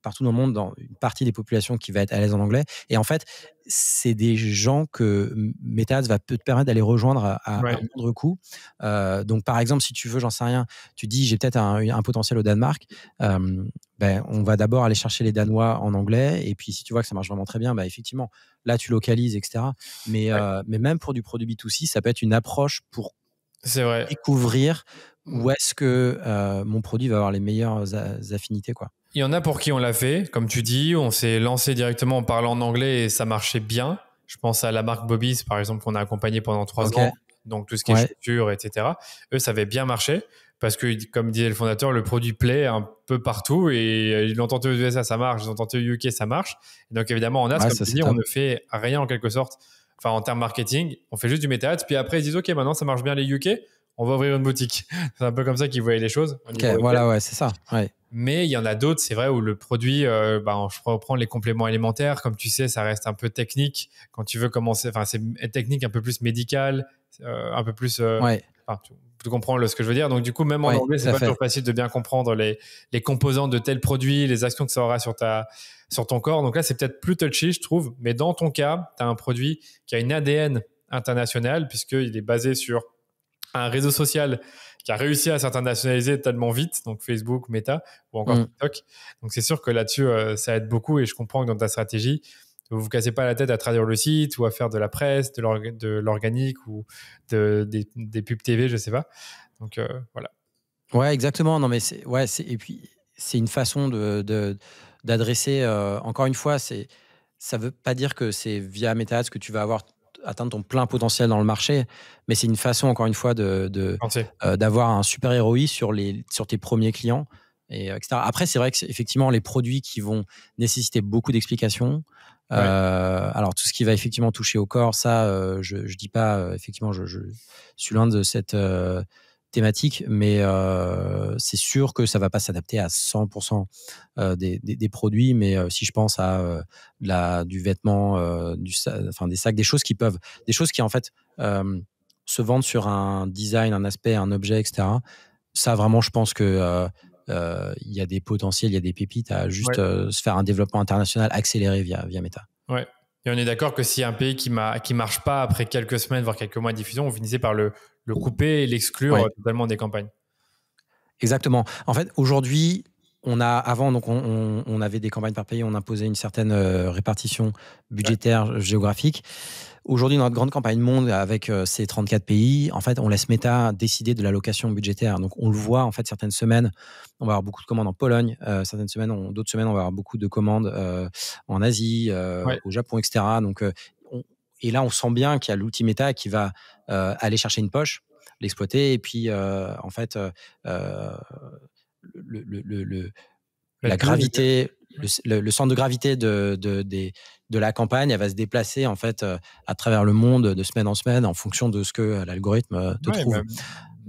partout dans le monde, dans une partie des populations qui va être à l'aise en anglais. Et en fait, c'est des gens que metas va te permettre d'aller rejoindre à, un moindre coût. Euh, donc, par exemple, si tu veux, j'en sais rien, tu dis j'ai peut-être un, potentiel au Danemark. ben, on va d'abord aller chercher les Danois en anglais. Et puis, si tu vois que ça marche vraiment très bien, bah effectivement, là, tu localises, etc. Mais, euh, mais même pour du produit B2C, ça peut être une approche pour découvrir mmh. où est-ce que euh, mon produit va avoir les meilleures affinités. quoi. Il y en a pour qui on l'a fait, comme tu dis, on s'est lancé directement en parlant en anglais et ça marchait bien. Je pense à la marque Bobby's, par exemple, qu'on a accompagné pendant trois ans, donc tout ce qui est chaussures, etc. Eux, ça avait bien marché parce que, comme disait le fondateur, le produit plaît un peu partout et euh, ils l'ont tenté aux USA, ça marche, ils l'ont tenté au UK, ça marche. donc, évidemment, on a, comme tu dis, on ne fait rien en quelque sorte. Enfin, en termes marketing, on fait juste du méta. Puis après, ils disent, OK, maintenant, ça marche bien les UK on va ouvrir une boutique. C'est un peu comme ça qu'ils voyaient les choses. Ok, voilà, ouais, c'est ça. Ouais. Mais il y en a d'autres, c'est vrai, où le produit, euh, bah, je reprends les compléments élémentaires, Comme tu sais, ça reste un peu technique. Quand tu veux commencer, enfin, c'est technique un peu plus médical, euh, un peu plus. Euh, tu, comprends ce que je veux dire. Donc, du coup, même en anglais, c'est pas toujours facile de bien comprendre les, les composants de tel produit, les actions que ça aura sur, ta, sur ton corps. Donc là, c'est peut-être plus touchy, je trouve. Mais dans ton cas, tu as un produit qui a une ADN internationale, puisqu'il est basé sur un réseau social qui a réussi à s'internationaliser tellement vite, donc Facebook, Meta ou encore mm. TikTok. Donc c'est sûr que là-dessus, euh, ça aide beaucoup et je comprends que dans ta stratégie, vous vous cassez pas la tête à traduire le site ou à faire de la presse, de l'organique ou de, des, pubs TV, je sais pas. Donc euh, voilà. Ouais, exactement. Non, mais c'est ouais, et puis c'est une façon de d'adresser. Euh, encore une fois, c'est ça veut pas dire que c'est via ce que tu vas avoir atteindre ton plein potentiel dans le marché, mais c'est une façon, encore une fois, d'avoir de, euh, d'avoir un super héroï sur, les, sur tes premiers clients. Et, euh, etc. Après, c'est vrai que effectivement les produits qui vont nécessiter beaucoup d'explications. Euh, alors tout ce qui va effectivement toucher au corps, ça, je, ne dis pas effectivement, je, je suis loin de cette thématique, mais euh, c'est sûr que ça va pas s'adapter à 100% euh, des, produits. Mais euh, si je pense à la, du vêtement, du, enfin des sacs, des choses qui peuvent, des choses qui en fait se vendent sur un design, un aspect, un objet, etc. Ça vraiment, je pense que il y a des potentiels, il y a des pépites à juste se faire un développement international accéléré via, via Meta. Ouais, et on est d'accord que si un pays qui ne marche pas après quelques semaines, voire quelques mois de diffusion, on finissait par le, couper et l'exclure euh, totalement des campagnes. Exactement. En fait, aujourd'hui, on a avant donc on, avait des campagnes par pays, on imposait une certaine euh, répartition budgétaire géographique. Aujourd'hui, dans notre grande campagne monde avec euh, ces 34 pays, en fait, on laisse Meta décider de l'allocation budgétaire. Donc, on le voit, en fait, certaines semaines, on va avoir beaucoup de commandes en Pologne, euh, certaines semaines, d'autres semaines, on va avoir beaucoup de commandes en Asie, au Japon, etc. Donc, et là, on sent bien qu'il y a l'outil Meta qui va aller chercher une poche, l'exploiter, et puis, en fait, le, la gravité, le, centre de gravité de, de, la campagne, elle va se déplacer en fait euh, à travers le monde de semaine en semaine en fonction de ce que euh, l'algorithme euh, te trouve.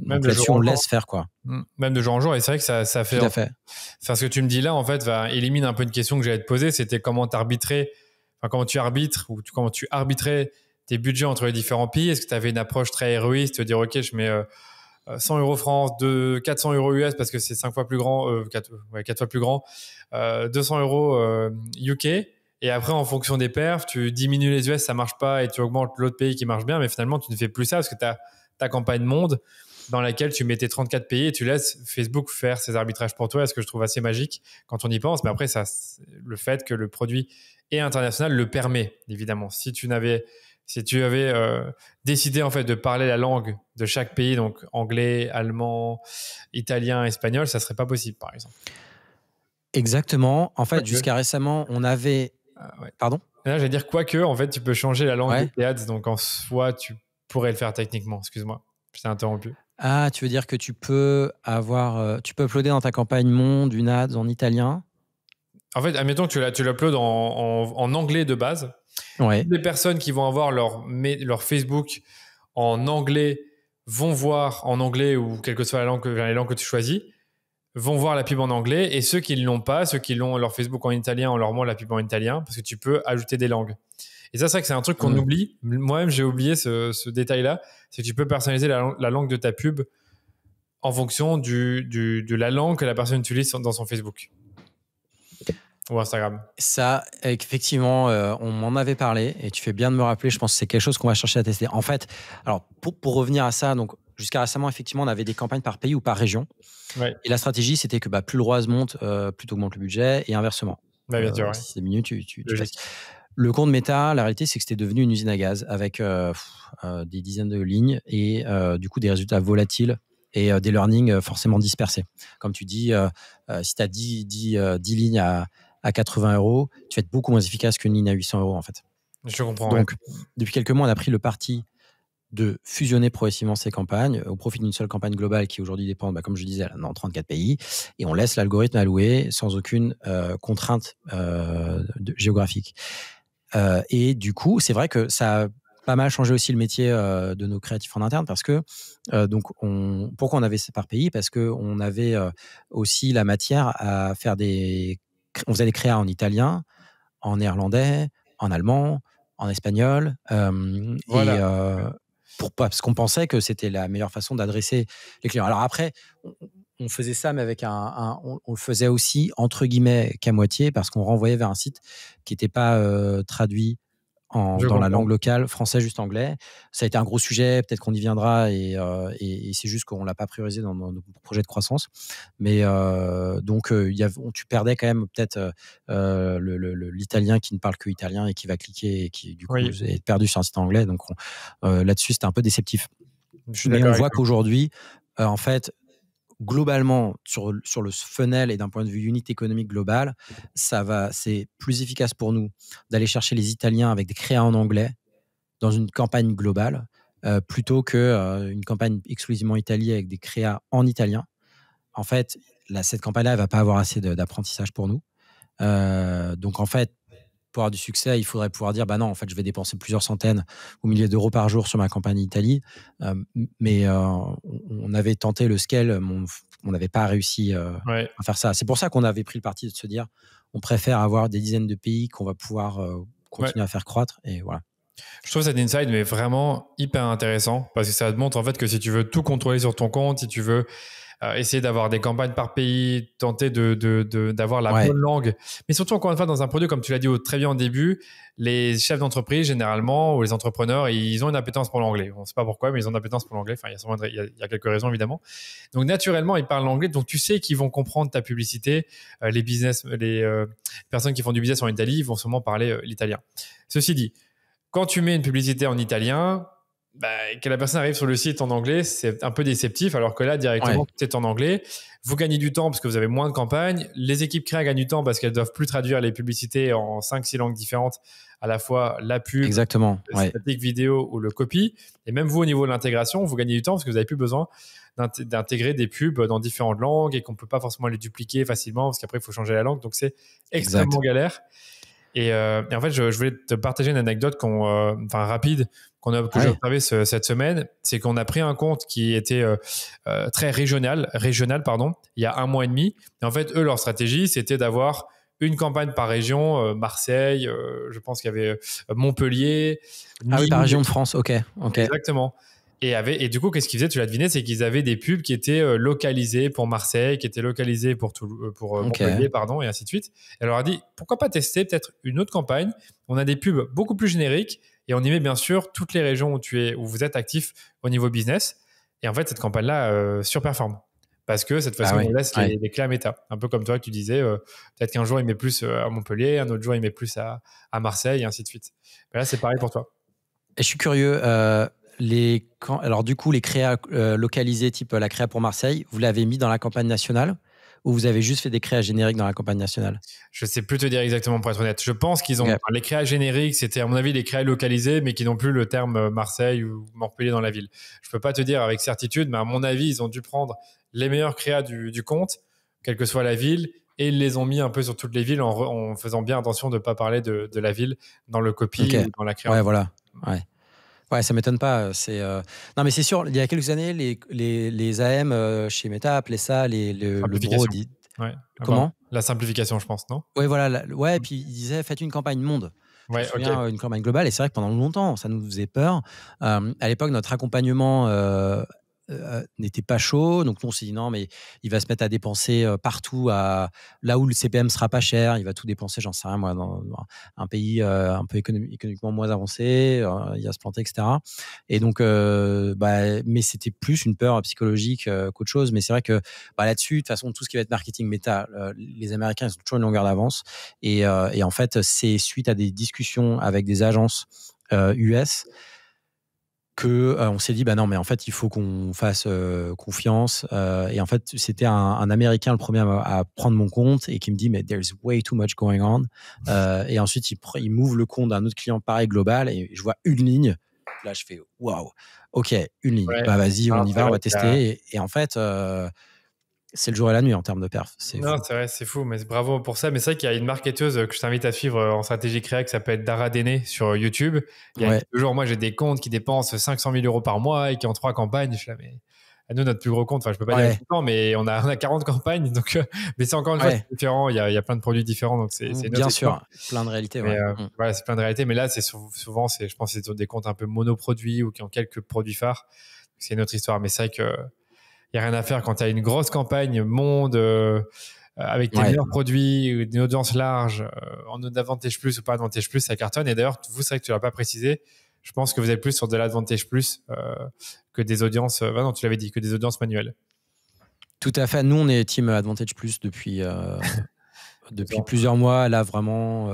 Même, on laisse faire quoi. Mmh. Même de jour en jour, et c'est vrai que ça, ça fait. Tout à fait. Enfin, ce que tu me dis là, en fait, va élimine un peu une question que j'allais te poser. C'était comment enfin, comment tu arbitres ou comment tu arbitrais tes budgets entre les différents pays. Est-ce que tu avais une approche très héroïste, dire ok, je mets 100 euh, euros France, de 400 euros US parce que c'est 5 fois plus grand, euh, 4, fois plus grand, 200 euh, euros UK. Euh, et après, en fonction des perfs, tu diminues les US, ça marche pas, et tu augmentes l'autre pays qui marche bien, mais finalement, tu ne fais plus ça parce que tu as ta campagne monde dans laquelle tu mets tes 34 pays et tu laisses Facebook faire ses arbitrages pour toi, ce que je trouve assez magique quand on y pense. Mais après, ça, le fait que le produit est international le permet, évidemment. Si tu n'avais si tu avais euh, décidé en fait de parler la langue de chaque pays, donc anglais, allemand, italien, espagnol, ça serait pas possible, par exemple. Exactement. En fait, jusqu'à récemment, on avait. Ah, Pardon. Là, je vais dire quoi que, en fait, tu peux changer la langue des ads, donc en soi, tu pourrais le faire techniquement. Excuse-moi, je t'ai interrompu. Ah, tu veux dire que tu peux avoir, euh, tu peux uploader dans ta campagne Monde une ads en italien. En fait, admettons que tu l'uploades en anglais de base les personnes qui vont avoir leur, Facebook en anglais vont voir en anglais ou quelle que soit la langue, que tu choisis, vont voir la pub en anglais et ceux qui ne l'ont pas, ceux qui l'ont leur Facebook en italien, on leur montre la pub en italien parce que tu peux ajouter des langues. Et ça, c'est vrai que c'est un truc qu'on oublie. Moi-même, j'ai oublié ce, détail-là. C'est que tu peux personnaliser la, langue de ta pub en fonction de la langue que la personne utilise dans son Facebook ou Instagram Ça, effectivement, euh, on m'en avait parlé et tu fais bien de me rappeler. Je pense que c'est quelque chose qu'on va chercher à tester. En fait, alors pour, pour revenir à ça, donc jusqu'à récemment, effectivement, on avait des campagnes par pays ou par région. Et la stratégie, c'était que bah, plus le se monte, euh, plus tu augmentes le budget et inversement. Bah, bien euh, sûr. Si c'est minutes, tu, tu, Le compte Meta, la réalité, c'est que c'était devenu une usine à gaz avec des dizaines de lignes et du coup des résultats volatiles et des learnings forcément dispersés. Comme tu dis, si tu as 10, 10 lignes à, à 80 euros, tu vas être beaucoup moins efficace qu'une ligne à 800 euros en fait. Je comprends. Donc, depuis quelques mois, on a pris le parti de fusionner progressivement ces campagnes au profit d'une seule campagne globale qui aujourd'hui dépend, bah, comme je disais, dans 34 pays, et on laisse l'algorithme allouer sans aucune euh, contrainte euh, géographique. Euh, et du coup, c'est vrai que ça a pas mal changé aussi le métier de nos créatifs en interne parce que donc on, pourquoi on avait par pays parce qu'on avait aussi la matière à faire des on faisait des créas en italien, en néerlandais, en allemand, en espagnol. Euh, voilà. Et, parce qu'on pensait que c'était la meilleure façon d'adresser les clients. Alors après, on, faisait ça, mais avec un, on, le faisait aussi entre guillemets qu'à moitié, parce qu'on renvoyait vers un site qui n'était pas traduit dans la langue locale, français juste anglais. Ça a été un gros sujet, peut-être qu'on y viendra, et, euh, c'est juste qu'on ne l'a pas priorisé dans nos, projets de croissance. Mais euh, donc, euh, tu perdais quand même peut-être l'italien qui ne parle que italien et qui va cliquer et qui, du coup, est perdu sur un site anglais. Donc, là-dessus, c'était un peu déceptif. Mais on voit qu'aujourd'hui, en fait, globalement, sur, le funnel et d'un point de vue unité économique globale, mmh ça va, c'est plus efficace pour nous d'aller chercher les Italiens avec des créas en anglais dans une campagne globale euh, plutôt qu'une euh, campagne exclusivement italienne avec des créas en italien. En fait, cette campagne-là, elle va pas avoir assez d'apprentissage pour nous. Euh, donc en fait, avoir du succès, il faudrait pouvoir dire bah non, en fait, je vais dépenser plusieurs centaines ou milliers d'euros par jour sur ma campagne Italie. Euh, mais euh, on avait tenté le scale, on n'avait pas réussi euh, à faire ça. C'est pour ça qu'on avait pris le parti de se dire on préfère avoir des dizaines de pays qu'on va pouvoir continuer à faire croître. Et voilà. Je trouve cet insight mais vraiment hyper intéressant parce que ça te montre en fait que si tu veux tout contrôler sur ton compte, si tu veux euh, essayer d'avoir des campagnes par pays, tenter de, d'avoir la bonne langue. Mais surtout, encore une fois, dans un produit, comme tu l'as dit très bien au début, les chefs d'entreprise, généralement, ou les entrepreneurs, ils ont une appétence pour l'anglais. On ne sait pas pourquoi, mais ils ont une appétence pour l'anglais. Enfin, il y, a, il y, quelques raisons, évidemment. Donc, naturellement, ils parlent l'anglais. Donc, tu sais qu'ils vont comprendre ta publicité. Euh, les business, les euh, personnes qui font du business en Italie vont sûrement parler l'italien. Ceci dit, quand tu mets une publicité en italien, bah, que la personne arrive sur le site en anglais, c'est un peu déceptif, alors que là, directement, c'est en anglais. Vous gagnez du temps parce que vous avez moins de campagnes. Les équipes créa gagnent du temps parce qu'elles doivent plus traduire les publicités en 5-6 langues différentes, à la fois la pub, Exactement, la vidéo ou le copy. Et même vous, au niveau de l'intégration, vous gagnez du temps parce que vous n'avez plus besoin d'intégrer des pubs dans différentes langues et qu'on ne peut pas forcément les dupliquer facilement parce qu'après, il faut changer la langue. Donc, c'est extrêmement galère. Et, euh, en fait, je, voulais te partager une anecdote euh, enfin rapide qu'on a que observé cette semaine, c'est qu'on a pris un compte qui était euh, euh, très régional, régional pardon, il y a un mois et demi. Et en fait, eux, leur stratégie, c'était d'avoir une campagne par région, euh, Marseille, je pense qu'il y avait Montpellier. Ah oui, par région de France, ok. ok. Exactement. Et, avait, et du coup, qu'est-ce qu'ils faisaient Tu l'as deviné, c'est qu'ils avaient des pubs qui étaient localisées pour Marseille, qui étaient localisées pour, pour Montpellier, pardon, et ainsi de suite. Et elle leur a dit, pourquoi pas tester peut-être une autre campagne On a des pubs beaucoup plus génériques, et on y met bien sûr toutes les régions où, tu es, où vous êtes actif au niveau business. Et en fait, cette campagne-là euh, surperforme. Parce que cette façon, ci ah on laisse les, clés à méta. Un peu comme toi, tu disais, euh, peut-être qu'un jour, il met plus euh, à Montpellier, un autre jour, il met plus à, à Marseille, et ainsi de suite. Ben là, c'est pareil pour toi. Et je suis curieux. alors, du coup, les créas localisés, type la créa pour Marseille, vous l'avez mis dans la campagne nationale ou vous avez juste fait des créas génériques dans la campagne nationale Je ne sais plus te dire exactement pour être honnête. Je pense qu'ils ont les créas génériques, c'était à mon avis des créas localisés, mais qui n'ont plus le terme euh, Marseille ou Montpellier dans la ville. Je ne peux pas te dire avec certitude, mais à mon avis, ils ont dû prendre les meilleurs créas du, compte, quelle que soit la ville, et ils les ont mis un peu sur toutes les villes en, faisant bien attention de ne pas parler de, la ville dans le copy dans la création. Ouais, voilà. Ouais. Ouais, ça m'étonne pas. Euh, c'est euh, non, mais c'est sûr. Il y a quelques années, les, les, les AM euh, chez Meta appelaient ça le, le dit... Comment La simplification, je pense, non Ouais, voilà. ouais, et mmh. puis ils disaient faites une campagne monde. une campagne globale. Et c'est vrai que pendant longtemps, ça nous faisait peur. à l'époque, notre accompagnement euh, n'était pas chaud. Donc, nous, on s'est dit non, mais il va se mettre à dépenser euh, partout, à, là où le CPM sera pas cher. Il va tout dépenser, j'en sais rien, moi, dans, un pays euh, un peu économiquement moins avancé. il va se planter, etc. Et donc, bah, mais c'était plus une peur psychologique qu'autre chose. Mais c'est vrai que bah, là-dessus, de toute façon, tout ce qui va être marketing méta, les Américains, ils ont toujours une longueur d'avance. et en fait, c'est suite à des discussions avec des agences US que euh, on s'est dit bah non mais en fait il faut qu'on fasse euh, confiance euh, et en fait c'était un, américain le premier à, prendre mon compte et qui me dit mais there's way too much going on et ensuite il, il m'ouvre le compte d'un autre client pareil global et je vois une ligne là je fais waouh ok une ligne bah vas-y on y va on va tester et en fait c'est le jour et la nuit en termes de perf. C'est non, fou. c'est vrai, c'est fou, mais bravo pour ça. Mais c'est vrai qu'il y a une marketeuse que je t'invite à suivre euh, en stratégie créa qui s'appelle Dara Dene sur euh, YouTube. Il y a moi, j'ai des comptes qui dépensent 500 000 euros par mois et qui ont trois campagnes. Je suis mais à nous, notre plus gros compte, enfin, je peux pas dire tout le temps, mais on a, on a 40 campagnes. Donc, euh, mais c'est encore une fois différent. Il y, a, il y, a, plein de produits différents. Donc, c'est, bien sûr plein de réalités. Mm. c'est plein de réalités. Mais là, c'est souvent, c'est, je pense, c'est des comptes un peu monoproduits ou qui ont quelques produits phares. C'est une autre histoire. Mais c'est vrai que il n'y a rien à faire quand tu as une grosse campagne monde euh, avec tes meilleurs produits, une audience large, euh, en advantage plus ou pas advantage plus, ça cartonne. Et d'ailleurs, vous, c'est que tu l'as pas précisé. Je pense que vous êtes plus sur de l'advantage plus euh, que des audiences. non, tu l'avais dit, que des audiences manuelles. Tout à fait. Nous, on est team advantage plus depuis depuis plusieurs mois. Là, vraiment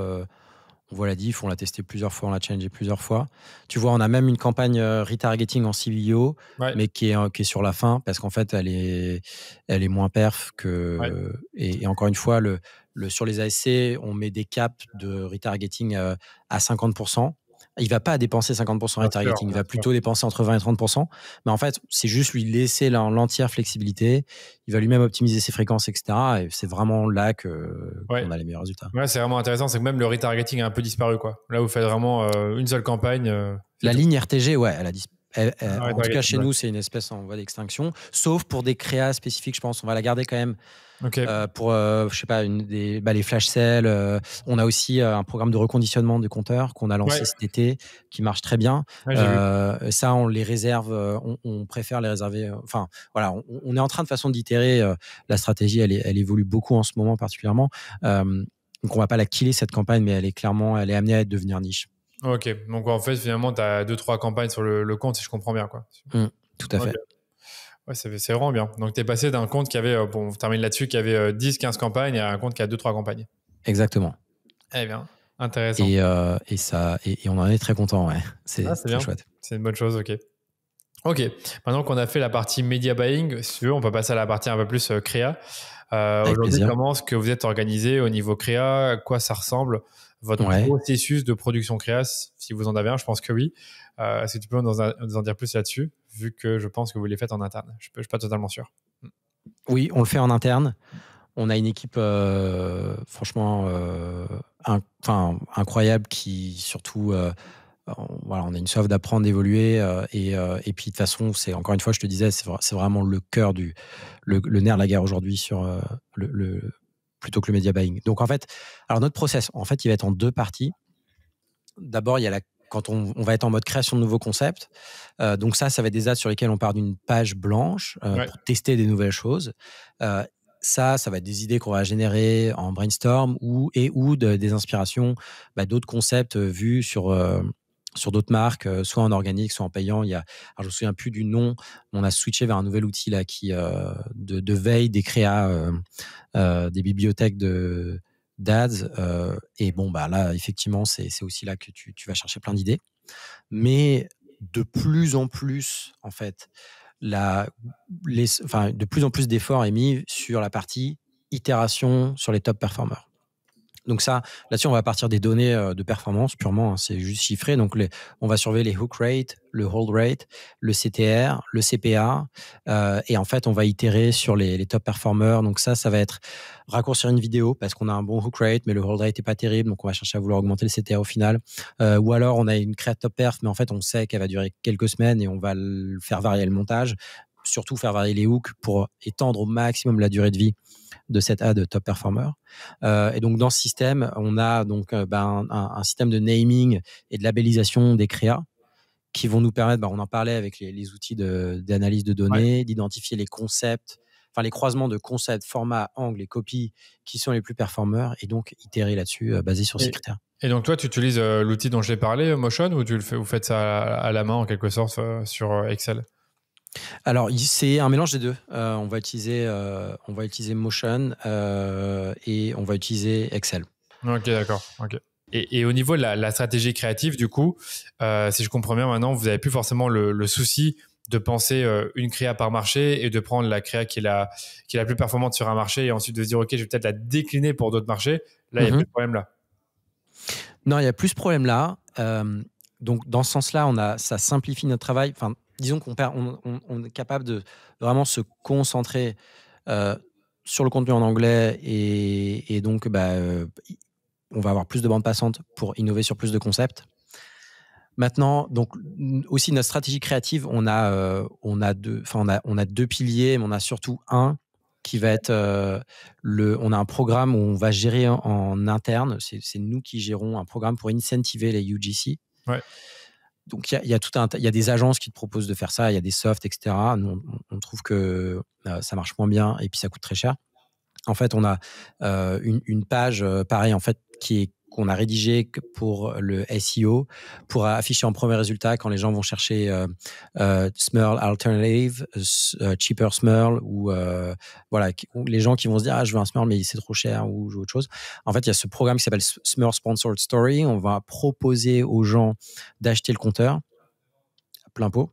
on voit la diff, on l'a testé plusieurs fois, on l'a challengé plusieurs fois. Tu vois, on a même une campagne euh, retargeting en CVO, mais qui est, euh, qui est sur la fin, parce qu'en fait, elle est, elle est moins perf que. Et, encore une fois, le, sur les ASC, on met des caps de retargeting euh, à 50% il va pas dépenser 50% en retargeting, il va plutôt dépenser entre 20 et 30%. Mais en fait, c'est juste lui laisser l'entière flexibilité. Il va lui-même optimiser ses fréquences, etc. Et c'est vraiment là que qu'on a les meilleurs résultats. c'est vraiment intéressant. C'est que même le retargeting a un peu disparu, quoi. Là, vous faites vraiment euh, une seule campagne. Euh, la ligne RTG, ouais, elle a disparu ah en tout cas, chez nous, c'est une espèce en voie d'extinction, sauf pour des créas spécifiques, je pense. On va la garder quand même euh, pour, euh, je sais pas, une, des, bah, les flash cells. Euh. on a aussi un programme de reconditionnement de compteurs qu'on a lancé cet été, qui marche très bien. ça, on les réserve, on, préfère les réserver. Enfin, voilà, on, est en train de façon d'itérer. la stratégie, elle, elle, évolue beaucoup en ce moment particulièrement. donc, on va pas la killer cette campagne, mais elle est clairement, elle est amenée à devenir niche. Ok, donc en fait, finalement, tu as deux, trois campagnes sur le, compte, si je comprends bien. Quoi. Mm, tout à fait. Ouais, c'est vraiment bien. Donc, tu es passé d'un compte qui avait, euh, bon, on termine là-dessus, qui avait 10, euh, 15 campagnes à un compte qui a deux trois campagnes. Exactement. Eh bien, intéressant. Et, euh, ça, et, on en est très content, ouais. C'est ah, bien chouette. C'est une bonne chose, ok. Ok, maintenant qu'on a fait la partie media buying, si tu veux, on peut passer à la partie un peu plus créa. Aujourd'hui, comment est-ce que vous êtes organisé au niveau créa À quoi ça ressemble votre processus de production créas, si vous en avez un, je pense que oui. Euh, est-ce que tu peux nous en, dire plus là-dessus, vu que je pense que vous les faites en interne Je ne suis pas totalement sûr. Oui, on le fait en interne. On a une équipe euh, franchement euh, incroyable qui surtout... Euh, on, voilà, on a une soif d'apprendre, d'évoluer. et, et, puis, de toute façon, c'est encore une fois, je te disais, c'est, vraiment le cœur du, le, nerf de la guerre aujourd'hui sur le, plutôt que le media buying. Donc en fait, alors notre process, en fait, il va être en deux parties. D'abord, il y a la quand on, va être en mode création de nouveaux concepts. Euh, donc ça, ça va être des ads sur lesquels on part d'une page blanche euh, pour tester des nouvelles choses. Euh, ça, ça va être des idées qu'on va générer en brainstorm ou et ou des inspirations bah, d'autres concepts vus sur sur d'autres marques, euh, soit en organique, soit en payant. Il y je me souviens plus du nom. On a switché vers un nouvel outil là qui euh, de, veille des créas, euh, des bibliothèques de d'ads. et bon bah là, effectivement, c'est aussi là que tu, vas chercher plein d'idées. Mais de plus en plus, en fait, la, de plus en plus d'efforts est mis sur la partie itération sur les top performers. Donc ça, là-dessus, on va partir des données euh, de performance purement, hein, c'est juste chiffré. Donc on va surveiller les hook rate, le hold rate, le CTR, le CPA, euh, et en fait, on va itérer sur les, top performers. Donc ça, ça va être raccourcir une vidéo parce qu'on a un bon hook rate, mais le hold rate n'est pas terrible, donc on va chercher à vouloir augmenter le CTR au final. Euh, ou alors, on a une créa top perf, mais en fait, on sait qu'elle va durer quelques semaines et on va faire varier le montage, surtout faire varier les hooks pour étendre au maximum la durée de vie de cette de top performer. Euh, et donc dans ce système, on a donc euh, bah, un, système de naming et de labellisation des créas qui vont nous permettre, bah, on en parlait avec les, outils d'analyse de, données, d'identifier les concepts, enfin les croisements de concepts, formats, angles et copies qui sont les plus performeurs et donc itérer là-dessus euh, basé sur ces critères. Et donc toi, tu utilises l'outil dont j'ai parlé, Motion, ou tu le fais, vous faites ça à la main en quelque sorte sur Excel alors, c'est un mélange des deux. Euh, on, va utiliser, euh, on va utiliser Motion euh, et on va utiliser Excel. Ok, d'accord. Et, au niveau de la, stratégie créative, du coup, si je comprends bien maintenant, vous n'avez plus forcément le, souci de penser une créa par marché et de prendre la créa qui est la, qui est la plus performante sur un marché et ensuite de se dire, OK, je vais peut-être la décliner pour d'autres marchés. Là, il n'y a mhm. plus de problème là. Non, il n'y a plus de problème là. donc, dans ce sens-là, on a, ça simplifie notre travail. Enfin, disons qu'on on, est capable de vraiment se concentrer euh, sur le contenu en anglais et, donc bah, euh, on va avoir plus de bandes passantes pour innover sur plus de concepts. Maintenant, donc aussi notre stratégie créative, on a, euh, on a deux, enfin on a, deux piliers, mais on a surtout un qui va être le, on a un programme où on va gérer en, interne, c'est nous qui gérons un programme pour incentiver les UGC donc il y, a, tout un, il y des agences qui te proposent de faire ça, il y a des softs, etc. on, trouve que euh, ça marche moins bien et puis ça coûte très cher. En fait, on a euh, une, page, euh, pareil, en fait, qui est qu'on a rédigé pour euh, le SEO pour afficher en premier résultat quand les gens vont chercher euh, euh, Smurl Alternative, Cheaper Smurl ou voilà, les gens qui vont se dire ah, je veux un Smurl mais c'est trop cher ou autre chose. En fait, il y a ce programme qui s'appelle Smurl Sponsored Story. On va proposer aux gens d'acheter le compteur à plein pot.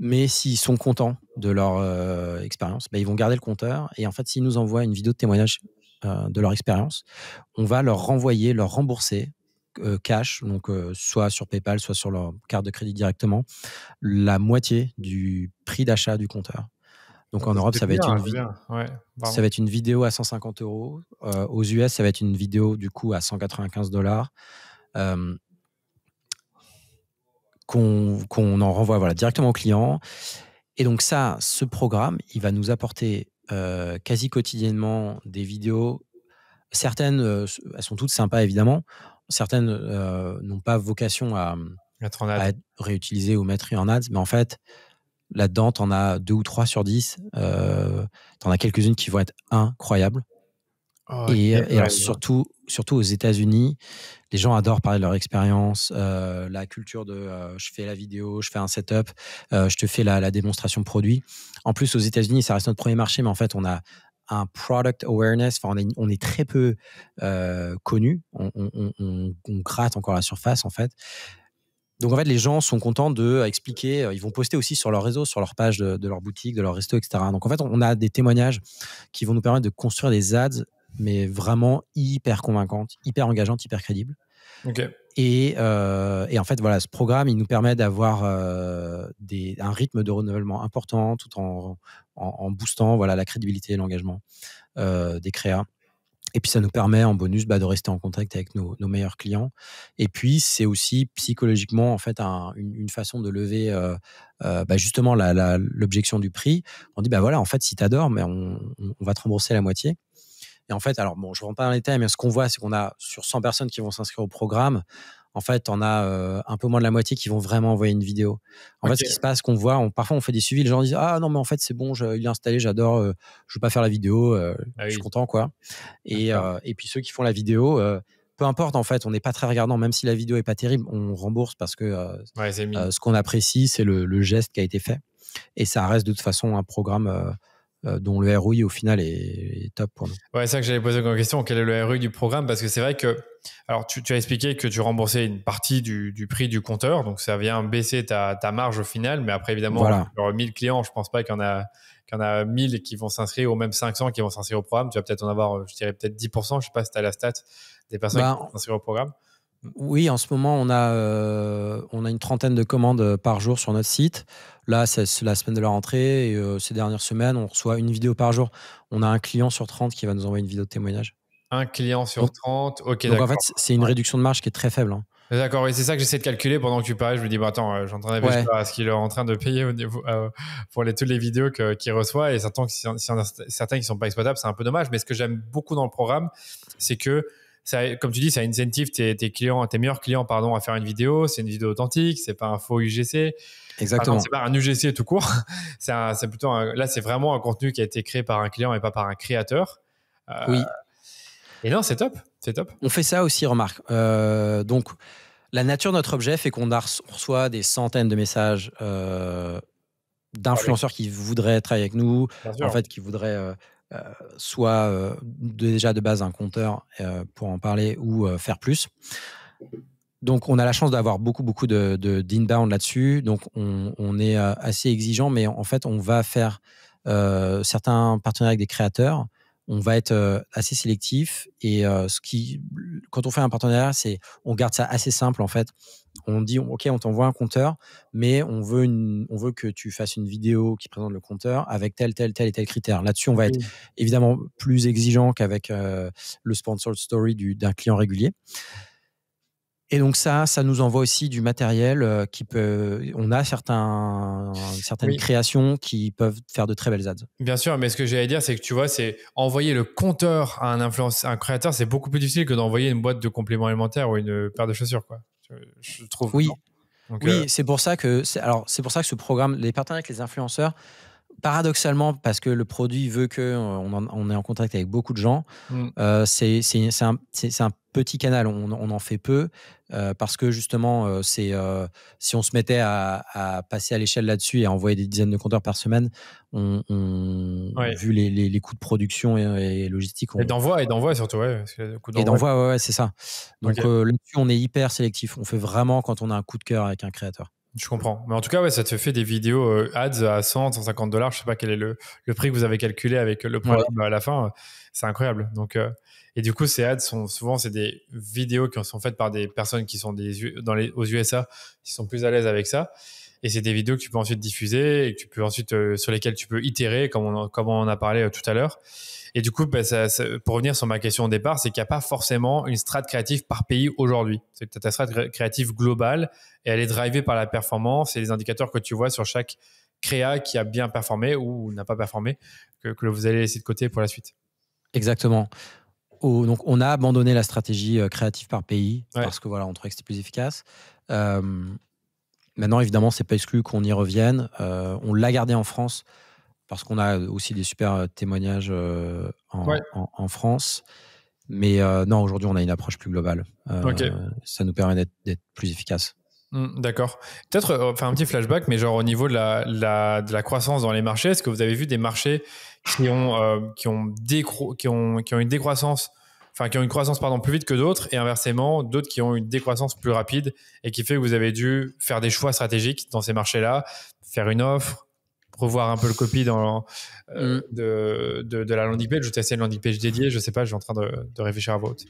Mais s'ils sont contents de leur expérience, ben, ils vont garder le compteur. Et en fait, s'ils nous envoient une vidéo de témoignage euh, de leur expérience, on va leur renvoyer, leur rembourser euh, cash, donc euh, soit sur PayPal, soit sur leur carte de crédit directement, la moitié du prix d'achat du compteur. Donc ah, en Europe, ça va, être une vidéo à 150 euros. aux US, ça va être une vidéo du coup à 195 dollars. qu'on en renvoie voilà, directement au client. Et donc ça, ce programme, il va nous apporter euh, quasi quotidiennement des vidéos. Certaines, euh, elles sont toutes sympas évidemment. Certaines euh, n'ont pas vocation à, être hum, à, être réutilisées ou mettre en ads, mais en fait, là-dedans, tu en as deux ou trois sur dix. tu en as quelques-unes qui vont être incroyables. Oh, et, surtout, surtout aux États-Unis, les gens adorent parler de leur expérience, euh, la culture de euh, je fais la vidéo, je fais un setup, euh, je te fais la, démonstration de produit. En plus, aux États-Unis, ça reste notre premier marché, mais en fait, on a un product awareness, on, est, on est très peu connu, on, on, gratte encore la surface en fait. Donc en fait, les gens sont contents de expliquer. Ils vont poster aussi sur leur réseau, sur leur page de leur boutique, de leur resto, etc. Donc en fait, on a des témoignages qui vont nous permettre de construire des ads mais vraiment hyper convaincante, hyper engageante, hyper crédible. Euh, et, en fait, voilà, ce programme, il nous permet d'avoir euh, un rythme de renouvellement important tout en, en, boostant voilà, la crédibilité et l'engagement euh, des créas. Et puis ça nous permet en bonus bah, de rester en contact avec nos, meilleurs clients. Et puis c'est aussi psychologiquement en fait une, façon de lever bah, justement l'objection du prix. On dit bah voilà en fait si tu mais on, va te rembourser la moitié. Et en fait, alors bon, je ne rentre pas dans les thèmes, mais ce qu'on voit, c'est qu'on a sur 100 personnes qui vont s'inscrire au programme, en fait, on a euh, un peu moins de la moitié qui vont vraiment envoyer une vidéo. En fait, ce qui se passe, qu'on voit, parfois on fait des suivis, les gens disent Ah non, mais en fait, c'est bon, je, il est installé, j'adore, euh, je ne veux pas faire la vidéo, euh, ah je suis content, quoi. Et, puis ceux qui font la vidéo, peu importe, en fait, on n'est pas très regardant, même si la vidéo n'est pas terrible, on rembourse parce que ce qu'on apprécie, c'est le, geste qui a été fait. Et ça reste de toute façon un programme euh, dont le ROI au final est, top pour nous. Ouais, c'est ça que j'allais posé comme question. Quel est le ROI du programme Parce que c'est vrai que, alors tu, as expliqué que tu remboursais une partie du, prix du compteur, donc ça vient baisser ta, marge au final, mais après évidemment, 1000 clients, je pense pas qu'il y en a a 1000 qui vont s'inscrire ou même 500 qui vont s'inscrire au programme. Tu vas peut-être en avoir, je dirais peut-être 10%, je ne sais pas si tu as la stat des personnes bah, qui vont s'inscrire au programme. Oui, en ce moment, on a, euh, on a une trentaine de commandes euh, par jour sur notre site. Là, c'est la semaine de la rentrée et euh, ces dernières semaines, on reçoit une vidéo par jour. On a un client sur 30 qui va nous envoyer une vidéo de témoignage. Un client sur 30, ok. Donc en fait, c'est une réduction de marge qui est très faible. Hein. D'accord, et c'est ça que j'essaie de calculer pendant que tu parles. Je me dis, bah, attends, train ouais. ce qu'il est en train de payer au pour toutes les vidéos qu'il reçoit. Et certains, qui ne sont pas exploitables, c'est un peu dommage. Mais ce que j'aime beaucoup dans le programme, c'est que comme tu dis, ça incentive tes, clients, tes meilleurs clients, pardon, à faire une vidéo. C'est une vidéo authentique, c'est pas un faux UGC. Exactement. C'est pas un UGC tout court. c'est plutôt là, c'est vraiment un contenu qui a été créé par un client et pas par un créateur. Euh, oui. Et là, c'est top, c'est top. On fait ça aussi, remarque. Euh, donc, la nature de notre objet fait qu'on reçoit des centaines de messages euh, ah d'influenceurs qui voudraient travailler avec nous, en fait, qui voudraient soit euh, déjà de base un compteur euh, pour en parler ou euh, faire plus. Donc, on a la chance d'avoir beaucoup, beaucoup de, d'inbound là-dessus. Donc, on, est assez exigeant, mais en fait, on va faire certains partenariats avec des créateurs on va être assez sélectif et ce qui, quand on fait un partenariat, c'est on garde ça assez simple en fait. On dit ok, on t'envoie un compteur, mais on veut on veut que tu fasses une vidéo qui présente le compteur avec tel tel tel et tel critère. Là-dessus, on va être évidemment plus exigeant qu'avec le sponsored story d'un client régulier. Et donc ça, ça nous envoie aussi du matériel euh, qui peut. On a certains, certaines créations qui peuvent faire de très belles ads. Bien sûr, mais ce que j'allais dire, c'est que tu vois, c'est envoyer le compteur à un influenceur, un créateur, c'est beaucoup plus difficile que d'envoyer une boîte de compléments alimentaires ou une paire de chaussures, quoi. Je trouve. Oui. oui, euh, c'est pour ça que alors c'est pour ça que ce programme, les partenaires avec les influenceurs, paradoxalement, parce que le produit veut qu'on euh, on est en contact avec beaucoup de gens, mm. euh, c'est un, petit canal, on, en fait peu, euh, parce que justement, c'est si on se mettait à, passer à l'échelle là-dessus et à envoyer des dizaines de compteurs par semaine, vu les, coûts de production et, logistique. On, et d'envoi, et d'envoi surtout, ouais. et d'envoi, ouais, c'est ça. Donc on est hyper sélectif. On fait vraiment quand on a un coup de cœur avec un créateur. Je comprends. Mais en tout cas, ouais, ça te fait des vidéos euh, ads à 100, 150 dollars. Je sais pas quel est le, prix que vous avez calculé avec le programme à la fin. C'est incroyable. Donc, euh, et du coup, ces ads sont souvent c'est des vidéos qui sont faites par des personnes qui sont des, dans les, aux USA, qui sont plus à l'aise avec ça. Et c'est des vidéos que tu peux ensuite diffuser et que tu peux ensuite, euh, sur lesquelles tu peux itérer, comme on, on en a parlé euh, tout à l'heure. Et du coup, bah, pour revenir sur ma question au départ, c'est qu'il n'y a pas forcément une strate créative par pays aujourd'hui. C'est que ta strate créative globale et elle est drivée par la performance et les indicateurs que tu vois sur chaque créa qui a bien performé ou n'a pas performé, que, vous allez laisser de côté pour la suite. Exactement. donc on a abandonné la stratégie euh, créative par pays parce que voilà on trouvait que c'était plus efficace. Maintenant, évidemment, c'est pas exclu qu'on y revienne. Euh, on l'a gardé en France parce qu'on a aussi des super euh, témoignages euh, en, France. Mais non, aujourd'hui, on a une approche plus globale. Ça nous permet d'être plus efficace. Hmm, d'accord. Peut-être enfin, un petit flashback, mais genre au niveau de la, de la croissance dans les marchés, est-ce que vous avez vu des marchés qui ont, qui ont, qui ont une décroissance qui ont une croissance pardon plus vite que d'autres et inversement d'autres qui ont une décroissance plus rapide et qui fait que vous avez dû faire des choix stratégiques dans ces marchés-là, faire une offre, revoir un peu le copy dans, euh, mm. de, de, la landing page ou tester une landing page dédiée Je sais pas, je suis en train de, réfléchir à votre.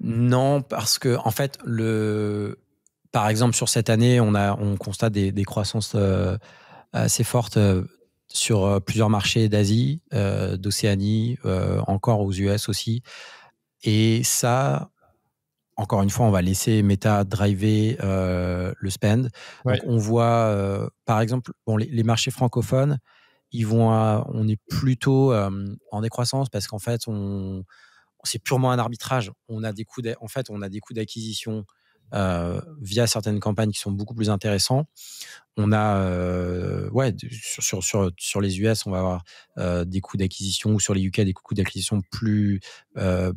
Non, parce que en fait, le... par exemple, sur cette année, on, a, on constate des, des croissances euh, assez fortes euh, sur plusieurs marchés d'Asie, d'Océanie, encore aux US aussi. Et ça, encore une fois, on va laisser Meta driver euh, le spend. on voit, euh, par exemple, les, marchés francophones, ils vont on est plutôt euh, en décroissance parce qu'en fait, c'est purement un arbitrage. On a des coûts, en fait, on a des coûts d'acquisition euh, via certaines campagnes qui sont beaucoup plus intéressantes. On a, euh, ouais, sur, sur, sur, les US, on va avoir euh, des coûts d'acquisition ou sur les UK des coûts d'acquisition plus,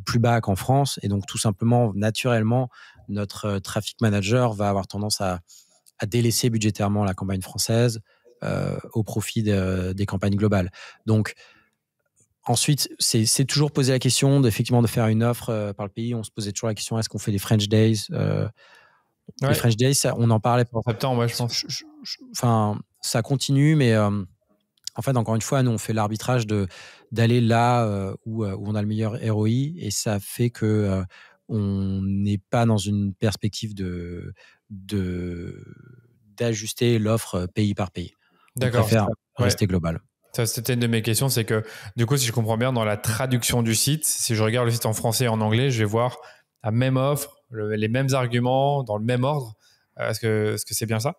plus bas qu'en France. Et donc, tout simplement, naturellement, notre traffic manager va avoir tendance à, délaisser budgétairement la campagne française au profit des campagnes globales. Donc, Ensuite, c'est toujours poser la question d'effectivement de faire une offre euh, par le pays. On se posait toujours la question est-ce qu'on fait des French Days euh, Les French Days, on en parlait pendant septembre, je Enfin, ça continue, mais euh, en fait, encore une fois, nous on fait l'arbitrage de d'aller là où, où, on a le meilleur ROI, et ça fait que on n'est pas dans une perspective de d'ajuster l'offre pays par pays. D'accord. Rester global c'était une de mes questions. C'est que, du coup, si je comprends bien, dans la traduction du site, si je regarde le site en français et en anglais, je vais voir la même offre, les mêmes arguments, dans le même ordre. Euh, est-ce que c'est -ce que bien ça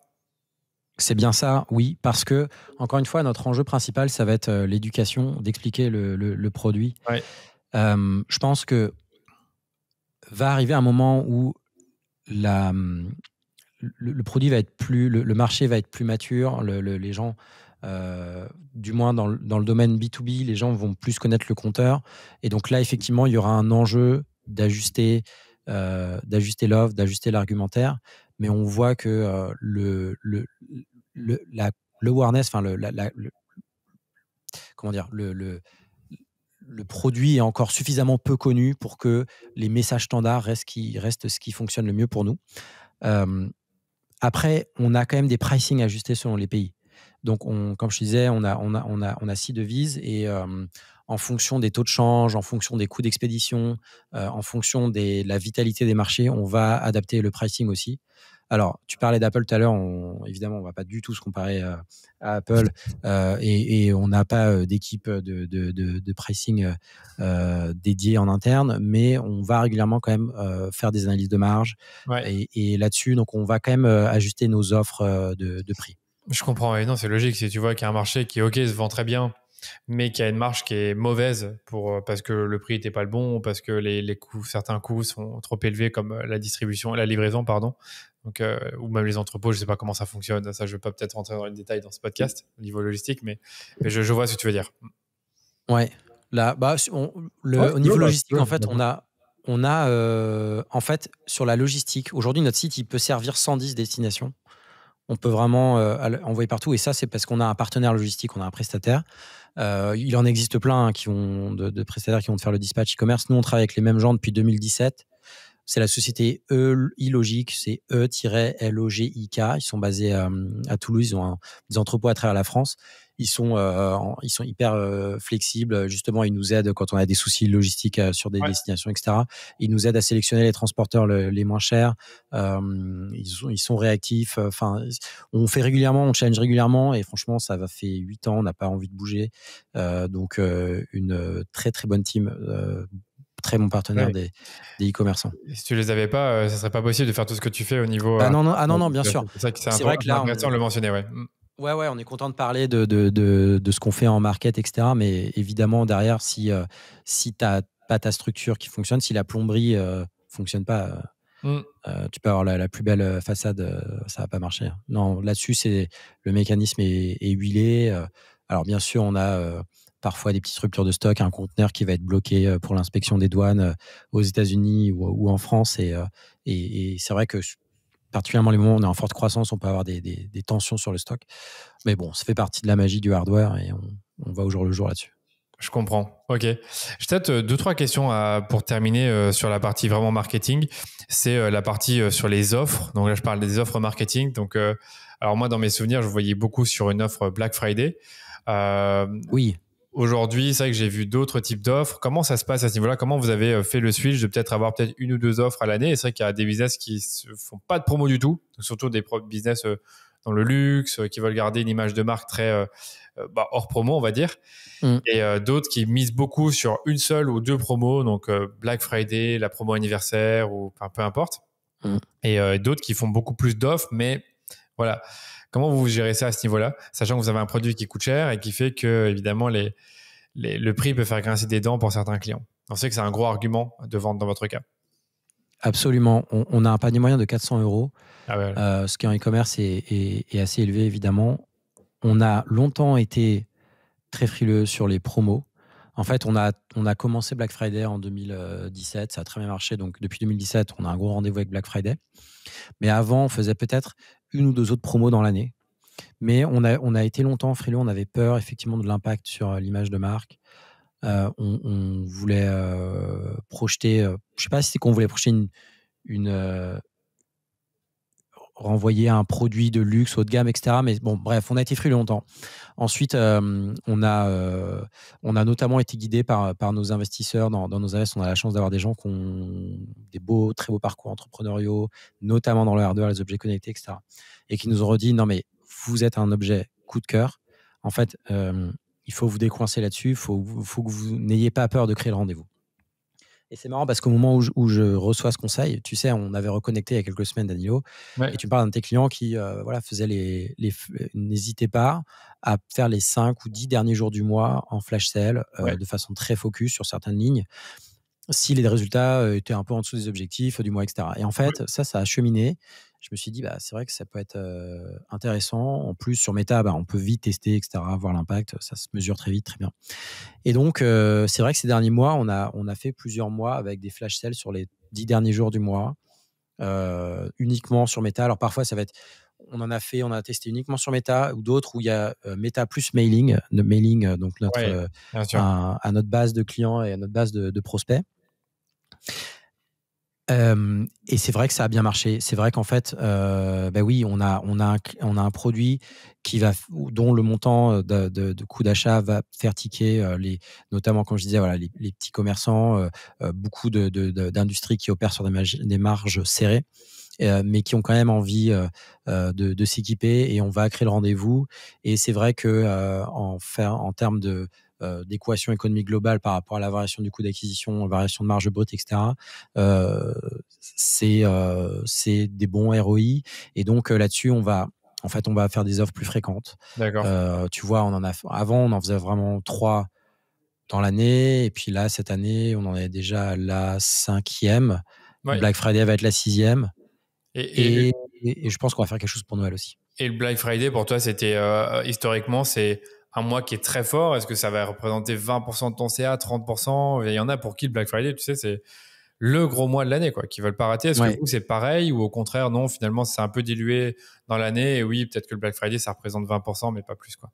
c'est bien ça, oui, parce que, encore une fois, notre enjeu principal, ça va être euh, l'éducation, d'expliquer le, produit. Euh, je pense que va arriver un moment où la, le, le produit va être plus, le, marché va être plus mature, les gens euh, du moins dans le, domaine B2B, les gens vont plus connaître le compteur. Et donc là, effectivement, il y aura un enjeu d'ajuster, euh, l'offre, d'ajuster l'argumentaire. Mais on voit que euh, le, le, le, le enfin, le, comment dire, le, le, produit est encore suffisamment peu connu pour que les messages standards restent, qui, restent ce qui fonctionne le mieux pour nous. après, on a quand même des pricing ajustés selon les pays. Donc, comme je disais, on a, on a, on a, six devises et en fonction des taux de change, en fonction des coûts d'expédition, en fonction de la vitalité des marchés, on va adapter le pricing aussi. Alors, tu parlais d'Apple tout à l'heure. évidemment, on ne va pas du tout se comparer à Apple et, on n'a pas d'équipe de, pricing dédiée en interne, mais on va régulièrement quand même faire des analyses de marge. Et, et là-dessus, donc, on va quand même ajuster nos offres de prix. Je comprends, non, c'est logique. Si tu vois qu'il y a un marché qui, ok, se vend très bien, mais qu'il y a une marge qui est mauvaise pour, euh, parce que le prix n'était pas le bon, parce que les, les, coûts, certains coûts sont trop élevés, comme euh, la distribution, la livraison, pardon, donc, euh, ou même les entrepôts, je ne sais pas comment ça fonctionne. Ça, je ne vais pas peut-être rentrer dans les détails dans ce podcast au niveau logistique, mais, mais je, vois ce que tu veux dire. Ouais. Là, bah, le, au niveau bah, logistique, en fait, on a, on a en fait sur la logistique. Aujourd'hui, notre site, il peut servir 110 destinations on peut vraiment euh, envoyer partout. Et ça, c'est parce qu'on a un partenaire logistique, on a un prestataire. Euh, il en existe plein hein, qui ont de, de, prestataires qui vont faire le dispatch e-commerce. Nous, on travaille avec les mêmes gens depuis 2017. C'est la société E-Logic, c'est E-L-O-G-I-K. Ils sont basés euh, à, Toulouse, ils ont des entrepôts à travers la France. Ils sont, euh, ils sont hyper euh, flexibles. Justement, ils nous aident quand on a des soucis logistiques sur des destinations, etc. Ils nous aident à sélectionner les transporteurs les moins chers. Ils sont, ils, sont, réactifs. Enfin, on fait régulièrement, on change régulièrement. Et franchement, ça va fait 8 ans, on n'a pas envie de bouger. donc, une très très bonne team très bon partenaire des, e-commerçants. Si tu les avais pas, ce euh, ça serait pas possible de faire tout ce que tu fais au niveau. Bah euh, ah non, non, non, non bien euh, sûr. C'est vrai que là... on le mentionner, ouais. Mm. Ouais, ouais, on est content de parler de, de, de, ce qu'on fait en market, etc. Mais évidemment, derrière, si, si tu n'as pas ta structure qui fonctionne, si la plomberie ne fonctionne pas, mm. tu peux avoir la, plus belle façade, ça va pas marcher. Hein. Non, là-dessus, c'est le mécanisme est huilé. alors, bien sûr, on a parfois des petites ruptures de stock, un conteneur qui va être bloqué euh, pour l'inspection des douanes euh, aux États-Unis ou, en France. Et, euh, c'est vrai que particulièrement les moments où on est en forte croissance, on peut avoir des, tensions sur le stock. Mais bon, ça fait partie de la magie du hardware et on, va au jour le jour là-dessus. Je comprends. Ok. J'ai peut-être deux, trois questions pour terminer sur la partie vraiment marketing. C'est la partie sur les offres. Donc là, je parle des offres marketing. Donc, alors moi, dans mes souvenirs, je voyais beaucoup sur une offre Black Friday. oui aujourd'hui, c'est vrai que j'ai vu d'autres types d'offres. Comment ça se passe à ce niveau-là Comment vous avez euh, fait le switch de peut-être avoir peut-être une ou deux offres à l'année c'est vrai qu'il y a des business qui ne font pas de promo du tout, surtout des business euh, dans le luxe, euh, qui veulent garder une image de marque très bah, hors promo, on va dire. Mm. Et d'autres qui misent beaucoup sur une seule ou deux promos, donc Black Friday, la promo anniversaire ou peu importe. Mm. Et d'autres qui font beaucoup plus d'offres, mais voilà. Comment vous gérez ça à ce niveau-là, sachant que vous avez un produit qui coûte cher et qui fait que, évidemment, le prix peut faire grincer des dents pour certains clients On sait que c'est un gros argument de vente dans votre cas. Absolument. On, on a un panier moyen de 400 euros, ah euh, ce qui en e-commerce est, assez élevé, évidemment. On a longtemps été très frileux sur les promos. En fait, on a, on a commencé Black Friday en 2017, ça a très bien marché. Donc, depuis 2017, on a un gros rendez-vous avec Black Friday. Mais avant, on faisait peut-être une ou deux autres promos dans l'année. Mais on a, on a été longtemps frileux, on avait peur effectivement de l'impact sur euh, l'image de marque. Euh, on, voulait euh, projeter, Je je sais pas si c'est qu'on voulait projeter une, renvoyer un produit de luxe haut de gamme, etc. Mais bon, bref, on a été frileux longtemps. Ensuite, euh, on, a, euh, on a notamment été guidé par, par nos investisseurs. Dans, dans nos investissements, on a la chance d'avoir des gens qui ont des beaux, très beaux parcours entrepreneuriaux, notamment dans le hardware, les objets connectés, etc. Et qui nous ont redit, non mais vous êtes un objet coup de cœur. En fait, euh, il faut vous décoincer là-dessus. Il faut, faut que vous n'ayez pas peur de créer le rendez-vous. Et c'est marrant parce qu'au moment où je, reçois ce conseil, tu sais, on avait reconnecté il y a quelques semaines, Danilo, et tu parles d'un de tes clients qui euh, voilà, faisait les, les euh, n'hésitait pas à faire les 5 ou 10 derniers jours du mois en flash sale euh, de façon très focus sur certaines lignes si les résultats étaient un peu en dessous des objectifs du mois, etc. Et en fait, ça, ça a cheminé je me suis dit, bah, c'est vrai que ça peut être intéressant. En plus, sur Meta, bah, on peut vite tester, etc., voir l'impact. Ça se mesure très vite, très bien. Et donc, c'est vrai que ces derniers mois, on a, on a fait plusieurs mois avec des flash sales sur les dix derniers jours du mois, uniquement sur Meta. Alors, parfois, ça va être. On en a fait, on a testé uniquement sur Meta ou d'autres où il y a Meta plus mailing, de mailing donc notre, à, notre base de clients et à notre base de, de prospects et c'est vrai que ça a bien marché. C'est vrai qu'en fait, ben oui, on a, on, a un, on a un produit qui va, dont le montant euh, de, coût d'achat va faire ticker euh, les, notamment, comme je disais, voilà, les, petits commerçants, beaucoup d'industries qui opèrent sur des, marges, des marges serrées. mais qui ont quand même envie de, s'équiper et on va créer le rendez-vous. Et c'est vrai que en, faire, en termes de, euh, d'équation économique globale par rapport à la variation du coût d'acquisition, variation de marge brute, etc. Euh, c'est euh, c'est des bons ROI et donc là-dessus on va en fait on va faire des offres plus fréquentes. D'accord. tu vois, on en a avant on en faisait vraiment trois dans l'année. Et puis là, cette année, on en est déjà la cinquième. Black Friday va être la sixième. Et, et, je pense qu'on va faire quelque chose pour Noël aussi. Et le Black Friday, pour toi, c'était historiquement, c'est un mois qui est très fort Est-ce que ça va représenter 20% de ton CA, 30% Il y en a pour qui le Black Friday, tu sais, c'est le gros mois de l'année, quoi, qui veulent pas rater. Est-ce que c'est pareil ou au contraire, non, finalement, c'est un peu dilué dans l'année et oui, peut-être que le Black Friday, ça représente 20%, mais pas plus, quoi.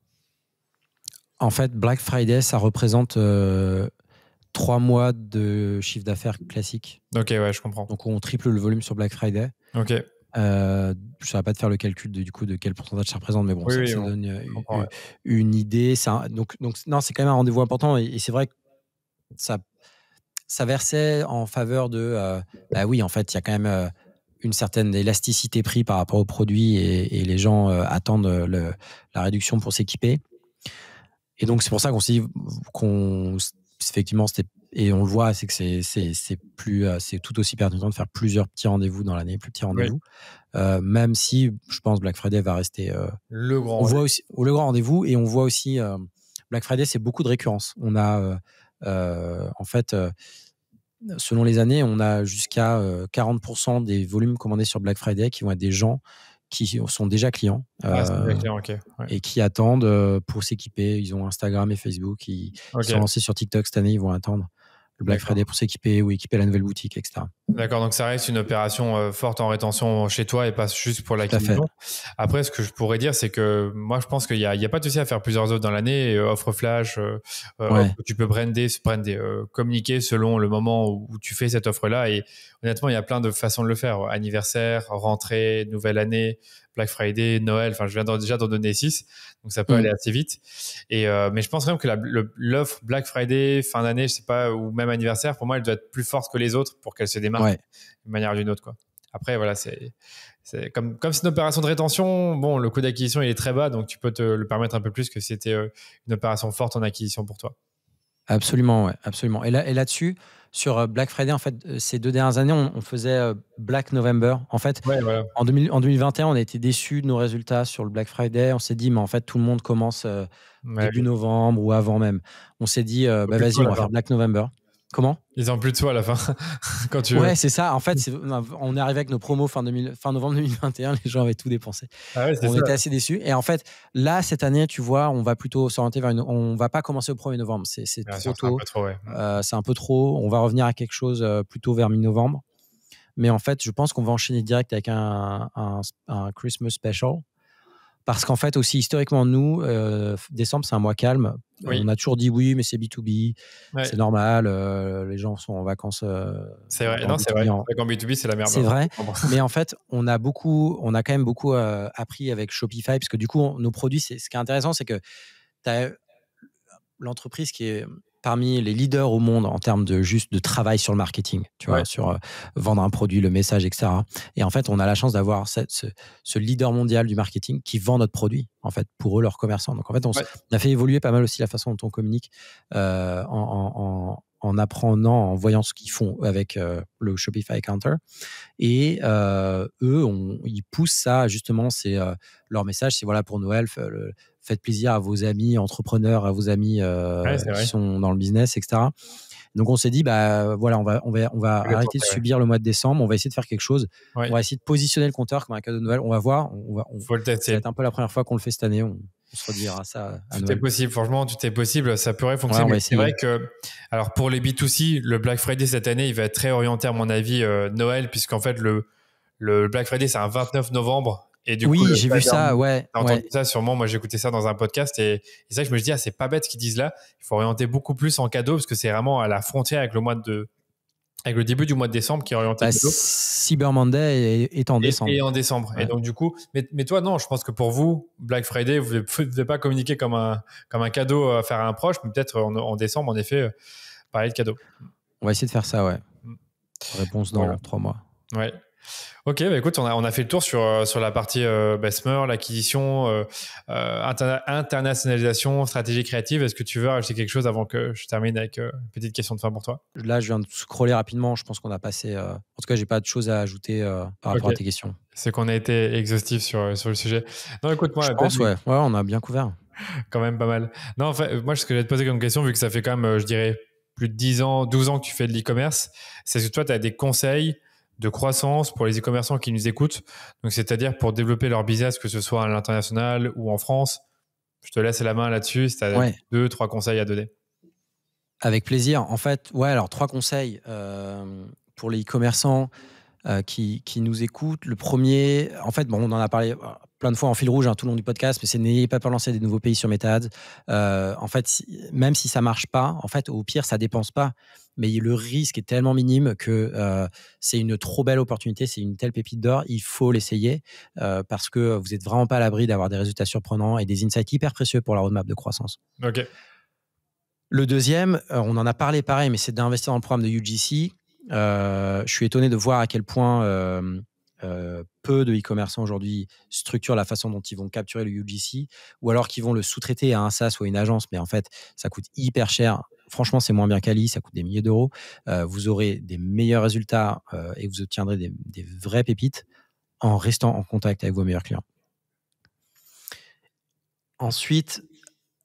En fait, Black Friday, ça représente euh, trois mois de chiffre d'affaires classique. Ok, ouais, je comprends. Donc, on triple le volume sur Black Friday. Ok. Euh, je ne saurais pas de faire le calcul du coup de quel pourcentage ça représente, mais bon, ça, donne euh, une, idée. Ça, donc, donc, non, c'est quand même un rendez-vous important et, c'est vrai que ça, ça versait en faveur de. Euh, bah oui, en fait, il y a quand même une certaine élasticité prix par rapport au produit et, les gens attendent le, la réduction pour s'équiper. Et donc, c'est pour ça qu'on s'est dit qu'on. Effectivement, c'était et on le voit, c'est que c'est, plus, euh, c'est tout aussi pertinent de faire plusieurs petits rendez-vous dans l'année, plus petits rendez-vous. Euh, même si, je pense, Black Friday va rester euh, le grand. voit le rendez-vous et on voit aussi Black Friday, c'est beaucoup de récurrence. On a, en fait, selon les années, on a jusqu'à 40% des volumes commandés sur Black Friday qui vont être des gens qui sont déjà clients, ah, et qui attendent pour s'équiper. Ils ont Instagram et Facebook, ils, sont lancés sur TikTok cette année, ils vont attendre le Black Friday pour s'équiper ou équiper la nouvelle boutique, etc. D'accord, donc ça reste une opération euh, forte en rétention chez toi et pas juste pour l'acquisition. Après, ce que je pourrais dire, c'est que moi, je pense qu'il n'y a, pas de souci à faire plusieurs offres dans l'année, euh, offre flash, euh, tu peux brander, communiquer selon le moment où tu fais cette offre-là. Et honnêtement, il y a plein de façons de le faire. Anniversaire, rentrée, nouvelle année, Black Friday, Noël, enfin je viens déjà d'en donner six. Donc ça peut mm. aller assez vite. Et euh, mais je pense quand même que l'offre Black Friday, fin d'année, je sais pas, ou même anniversaire, pour moi, elle doit être plus forte que les autres pour qu'elle se démarque d'une manière ou d'une autre. Quoi. Après, voilà, c'est comme comme c'est une opération de rétention. Bon, le coût d'acquisition il est très bas, donc tu peux te le permettre un peu plus que si c'était euh, une opération forte en acquisition pour toi. Absolument, ouais, absolument. Et là, et là-dessus sur euh, Black Friday, en fait, euh, ces deux dernières années, on, faisait euh, Black November. En fait, en, 2021, on a été déçus de nos résultats sur le Black Friday. On s'est dit, mais en fait, tout le monde commence début novembre ou avant même. On s'est dit, bah, vas-y, on va faire Black November. Comment Ils ont plus de soi à la fin. quand tu ouais, c'est ça. En fait, on est arrivé avec nos promos fin, novembre 2021. Les gens avaient tout dépensé. Ah on était assez déçus. Et en fait, là, cette année, tu vois, on va plutôt s'orienter vers une. On va pas commencer au 1er novembre. C'est ah, euh, C'est un peu trop. On va revenir à quelque chose euh, plutôt vers mi-novembre. Mais en fait, je pense qu'on va enchaîner direct avec un Christmas special parce qu'en fait, aussi, historiquement, nous, euh, décembre, c'est un mois calme. On a toujours dit oui, mais c'est B2B, c'est normal, euh, les gens sont en vacances. Euh, c'est vrai, non, c'est vrai. En... B2B, c'est la merde. C'est hein. vrai. mais en fait, on a beaucoup, on a quand même beaucoup appris avec Shopify, parce que du coup, nos produits, ce qui est intéressant, c'est que tu as l'entreprise qui est parmi les leaders au monde en termes de juste de travail sur le marketing, tu vois, sur euh, vendre un produit, le message, etc. Et en fait, on a la chance d'avoir ce, leader mondial du marketing qui vend notre produit, en fait, pour eux, leurs commerçants. Donc, en fait, on, a fait évoluer pas mal aussi la façon dont on communique euh, en, apprenant, en voyant ce qu'ils font avec euh, le Shopify Counter. Et eux, ils poussent ça, justement, c'est leur message, c'est voilà pour Noël, le, faites plaisir à vos amis entrepreneurs, à vos amis euh, qui sont dans le business, etc. Donc on s'est dit bah voilà, on va on va on va arrêter de subir le mois de décembre, on va essayer de faire quelque chose, on va essayer de positionner le compteur comme un cadeau de Noël, on va voir, on va on, le tester. C'est un peu la première fois qu'on le fait cette année, on, se redira ça à Tout est possible, franchement, tout est possible, ça pourrait fonctionner. c'est vrai que alors pour les B2C, le Black Friday cette année, il va être très orienté à mon avis euh, Noël puisqu'en fait le le Black Friday c'est un 29 novembre oui, j'ai vu ça, ouais. entendu ça sûrement. Moi, j'ai écouté ça dans un podcast et c'est ça que je me dis, ah, c'est pas bête ce qu'ils disent là. Il faut orienter beaucoup plus en cadeau parce que c'est vraiment à la frontière avec le mois de, avec le début du mois de décembre qui est orienté bah, Cyber Monday est, en décembre. Et en décembre. Et donc, du coup, mais, toi, non, je pense que pour vous, Black Friday, vous ne devez pas communiquer comme un, comme un cadeau euh, à faire à un proche, mais peut-être en, décembre, en effet, euh, parler de cadeau. On va essayer de faire ça, ouais. Mm. Réponse dans trois mois. Ouais. Ok, bah écoute, on a, on a fait le tour sur, euh, sur la partie euh, Besmer, l'acquisition, euh, euh, internationalisation, stratégie créative. Est-ce que tu veux rajouter quelque chose avant que je termine avec une petite question de fin pour toi Là, je viens de scroller rapidement. Je pense qu'on a passé. en tout cas, j'ai pas de choses à ajouter par rapport à tes questions. C'est qu'on a été exhaustif sur, sur le sujet. Non, écoute, moi, je pense, ouais. ouais, on a bien couvert. quand même pas mal. Non, en fait, moi, ce que vais te poser comme question, vu que ça fait quand même, je dirais, plus de 10 ans, 12 ans que tu fais de l'e-commerce, c'est que toi, tu as des conseils de croissance pour les e-commerçants qui nous écoutent. Donc, c'est-à-dire pour développer leur business, que ce soit à l'international ou en France. Je te laisse la main là-dessus si tu as deux, trois conseils à donner. Avec plaisir. En fait, ouais, alors trois conseils euh, pour les e-commerçants euh, qui, qui, nous écoutent. Le premier, en fait, bon, on en a parlé euh, plein de fois en fil rouge hein, tout le long du podcast, mais c'est n'ayez pas peur de lancer des nouveaux pays sur MetaAds. en fait, même si ça marche pas, en fait, au pire, ça dépense pas mais le risque est tellement minime que c'est une trop belle opportunité, c'est une telle pépite d'or, il faut l'essayer parce que vous n'êtes vraiment pas à l'abri d'avoir des résultats surprenants et des insights hyper précieux pour la roadmap de croissance. Ok. Le deuxième, on en a parlé pareil, mais c'est d'investir dans le programme de UGC. je suis étonné de voir à quel point peu de e-commerçants aujourd'hui structurent la façon dont ils vont capturer le UGC ou alors qu'ils vont le sous-traiter à un SaaS ou à une agence, mais en fait, ça coûte hyper cher Franchement, c'est moins bien qu'Ali, ça coûte des milliers d'euros. Euh, vous aurez des meilleurs résultats euh, et vous obtiendrez des, vraies pépites en restant en contact avec vos meilleurs clients. Ensuite,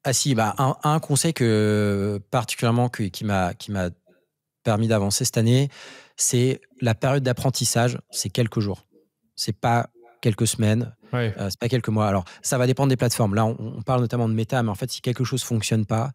ah bah, un, conseil que particulièrement qui m'a permis d'avancer cette année, c'est la période d'apprentissage, c'est quelques jours. C'est pas quelques semaines, euh, c'est pas quelques mois. Alors, ça va dépendre des plateformes. Là, on, parle notamment de méta, mais en fait, si quelque chose fonctionne pas,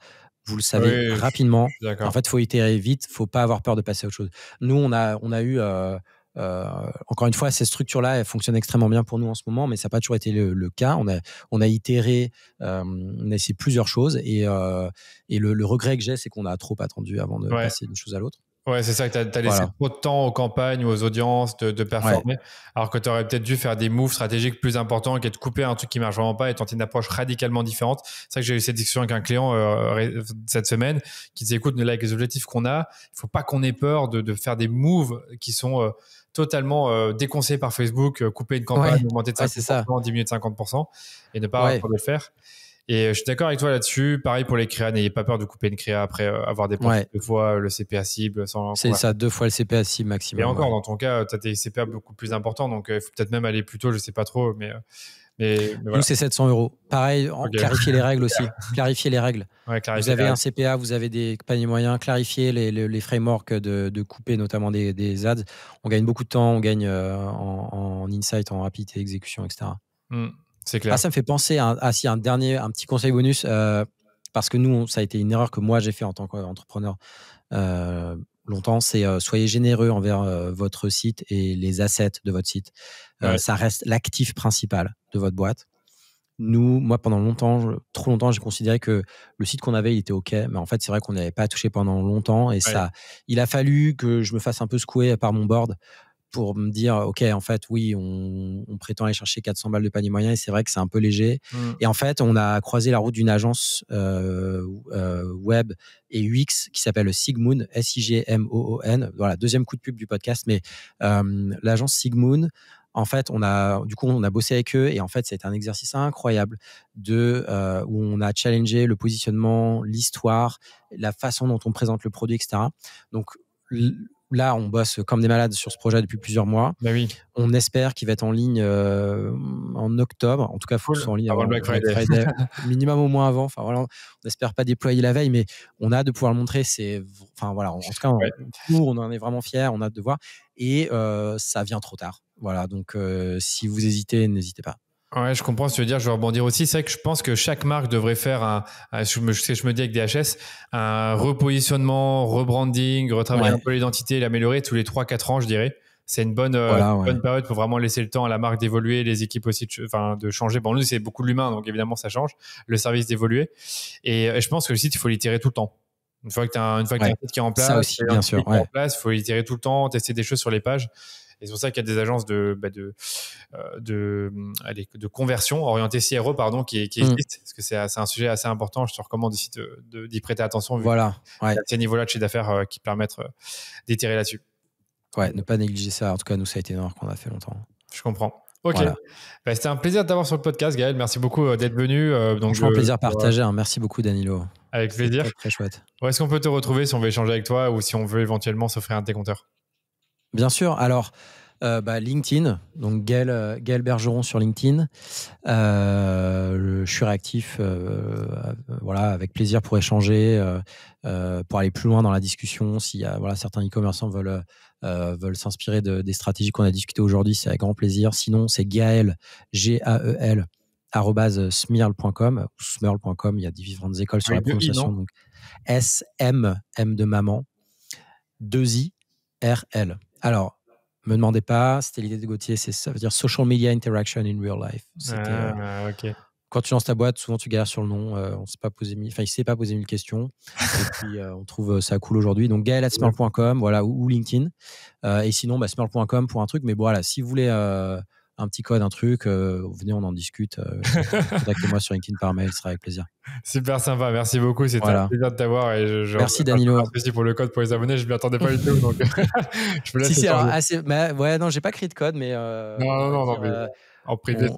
vous le savez rapidement. En fait, faut itérer vite, faut pas avoir peur de passer à autre chose. Nous, on a, on a eu, euh, euh encore une fois, ces structures-là, elle fonctionnent extrêmement bien pour nous en ce moment, mais ça n'a pas toujours été le, cas. On a, on a itéré, euh, on a essayé plusieurs choses, et, euh, et le, regret que j'ai, c'est qu'on a trop attendu avant de passer d'une chose à l'autre. Ouais, c'est ça, que tu as, laissé trop de temps aux campagnes ou aux audiences de, de performer, alors que tu aurais peut-être dû faire des moves stratégiques plus importants qui est de couper un truc qui marche vraiment pas et tenter une approche radicalement différente. C'est ça que j'ai eu cette discussion avec un client euh, cette semaine qui disait, écoute, là, avec les objectifs qu'on a, il faut pas qu'on ait peur de, de, faire des moves qui sont... Euh, totalement euh, par Facebook, euh, couper une campagne, augmenter de 50%, diminuer de 50% et ne pas de le faire. Et euh, je suis d'accord avec toi là-dessus. Pareil pour les créas, n'ayez pas peur de couper une créa après euh, avoir dépensé ouais. deux fois euh, le CPA cible. Sans... C'est ça, deux fois le CPA cible maximum. Et encore, dans ton cas, tu as des CPA beaucoup plus importants, donc il faut peut-être même aller plus tôt, je sais pas trop, mais. mais, Nous, c'est 700 euros. Pareil, clarifiez clarifier les règles aussi. clarifier les règles. vous avez un CPA, vous avez des paniers moyens, clarifier les, les, frameworks de, de, couper, notamment des, des, ads. On gagne beaucoup de temps, on gagne en, insight, en rapidité, d'exécution, etc. Ah, ça me fait penser à, un ah, dernier, un petit conseil bonus, euh, parce que nous, ça a été une erreur que moi j'ai fait en tant qu'entrepreneur euh, longtemps, c'est euh, soyez généreux envers votre site et les assets de votre site. Ça reste l'actif principal de votre boîte. Nous, moi, pendant longtemps, trop longtemps, j'ai considéré que le site qu'on avait, il était OK, mais en fait, c'est vrai qu'on n'avait pas touché pendant longtemps et ça, il a fallu que je me fasse un peu secouer par mon board pour me dire, OK, en fait, oui, on, prétend aller chercher 400 balles de panier moyen et c'est vrai que c'est un peu léger. Mmh. Et en fait, on a croisé la route d'une agence euh, euh, web et UX qui s'appelle Sigmoon, S-I-G-M-O-O-N. Voilà, deuxième coup de pub du podcast, mais l'agence Sigmoon, en fait, on a, du coup, on a bossé avec eux et en fait, c'est un exercice incroyable de euh, où on a challengé le positionnement, l'histoire, la façon dont on présente le produit, etc. Donc, là, on bosse comme des malades sur ce projet depuis plusieurs mois. Bah on espère qu'il va être en ligne euh, en octobre. En tout cas, il faut qu'il soit en ligne avant, Black Friday. minimum au moins avant. Enfin, voilà, on n'espère pas déployer la veille, mais on a hâte de pouvoir le montrer. C'est, enfin, voilà, en, tout cas, on, en est vraiment fiers. On a hâte de voir. Et euh, ça vient trop tard. Voilà, donc euh, si vous hésitez, n'hésitez pas. Ouais, je comprends ce que tu veux dire. Je vais rebondir aussi. C'est vrai que je pense que chaque marque devrait faire un, je, me, je, me dis avec DHS, un repositionnement, rebranding, retravailler un peu l'identité, l'améliorer tous les 3-4 ans, je dirais. C'est une bonne, euh, bonne période pour vraiment laisser le temps à la marque d'évoluer, les équipes aussi de, enfin, de changer. Bon, nous, c'est beaucoup de l'humain, donc évidemment, ça change, le service d'évoluer. Et, je pense que le site, il faut l'itérer tout le temps. Une fois que tu as, une un site qui est en place, bien sûr, en place, il faut l'itérer tout le temps, tester des choses sur les pages. Et c'est pour ça qu'il y a des agences de, bah, de, euh, de, euh, de conversion, orientées CRO e, pardon, qui, mm. existent, parce que c'est un sujet assez important. Je te recommande ici d'y prêter attention, vu voilà, ouais. y a ces niveaux-là de chiffre d'affaires euh, qui permettent d'étirer là-dessus. Ouais, ne pas négliger ça. En tout cas, nous, ça a été une qu'on a fait longtemps. Je comprends. Ok. Bah, c'était un plaisir de t'avoir sur le podcast, Gaël. Merci beaucoup d'être venu. Euh, donc, plaisir partagé. partager. Hein. Merci beaucoup, Danilo. Avec plaisir. Très, chouette. Où est-ce qu'on peut te retrouver si on veut échanger avec toi ou si on veut éventuellement s'offrir un des compteurs Bien sûr. Alors, euh, bah, LinkedIn, donc euh, Gaël, Bergeron sur LinkedIn. Euh, je suis réactif, voilà, avec plaisir pour échanger, pour aller plus loin dans la discussion. Si voilà, certains e-commerçants veulent, veulent s'inspirer de, des stratégies qu'on a discutées aujourd'hui, c'est avec grand plaisir. Sinon, c'est Gaël, G-A-E-L, smirl.com ou Il y a différentes écoles sur la prononciation. donc S-M, M de maman, 2-I, R-L. Alors, me demandez pas, c'était l'idée de Gauthier, c'est ça veut dire Social Media Interaction in Real Life. Ah, euh, ah quand tu lances ta boîte, souvent tu galères sur le nom. Euh, on s'est pas posé, enfin il pas posé mille questions. et puis euh, on trouve ça cool aujourd'hui. Donc gaël@small.com, voilà ou, ou LinkedIn. et sinon, bah, pour un truc. Mais voilà, si vous voulez un petit code, un truc, euh, venez, on en discute. Euh, Contactez-moi sur LinkedIn par mail, ce sera avec plaisir. Super sympa, merci beaucoup. C'était voilà. un plaisir de t'avoir. merci Danilo. Merci pour le code pour les abonnés, je ne m'y attendais pas du tout. Donc je laisse si, assez, bah, ouais, non, j'ai pas créé de code, mais. Euh, non, non, non, en privé.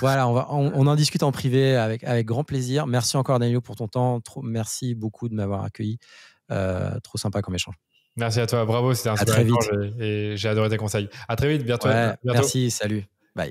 voilà, on, va, on, en discute en privé avec, avec grand plaisir. Merci encore Danilo pour ton temps. merci beaucoup de m'avoir accueilli. trop sympa comme échange. Merci à toi, bravo, c'était un super très et j'ai adoré tes conseils. À très vite, bientôt. Merci, salut. Bye.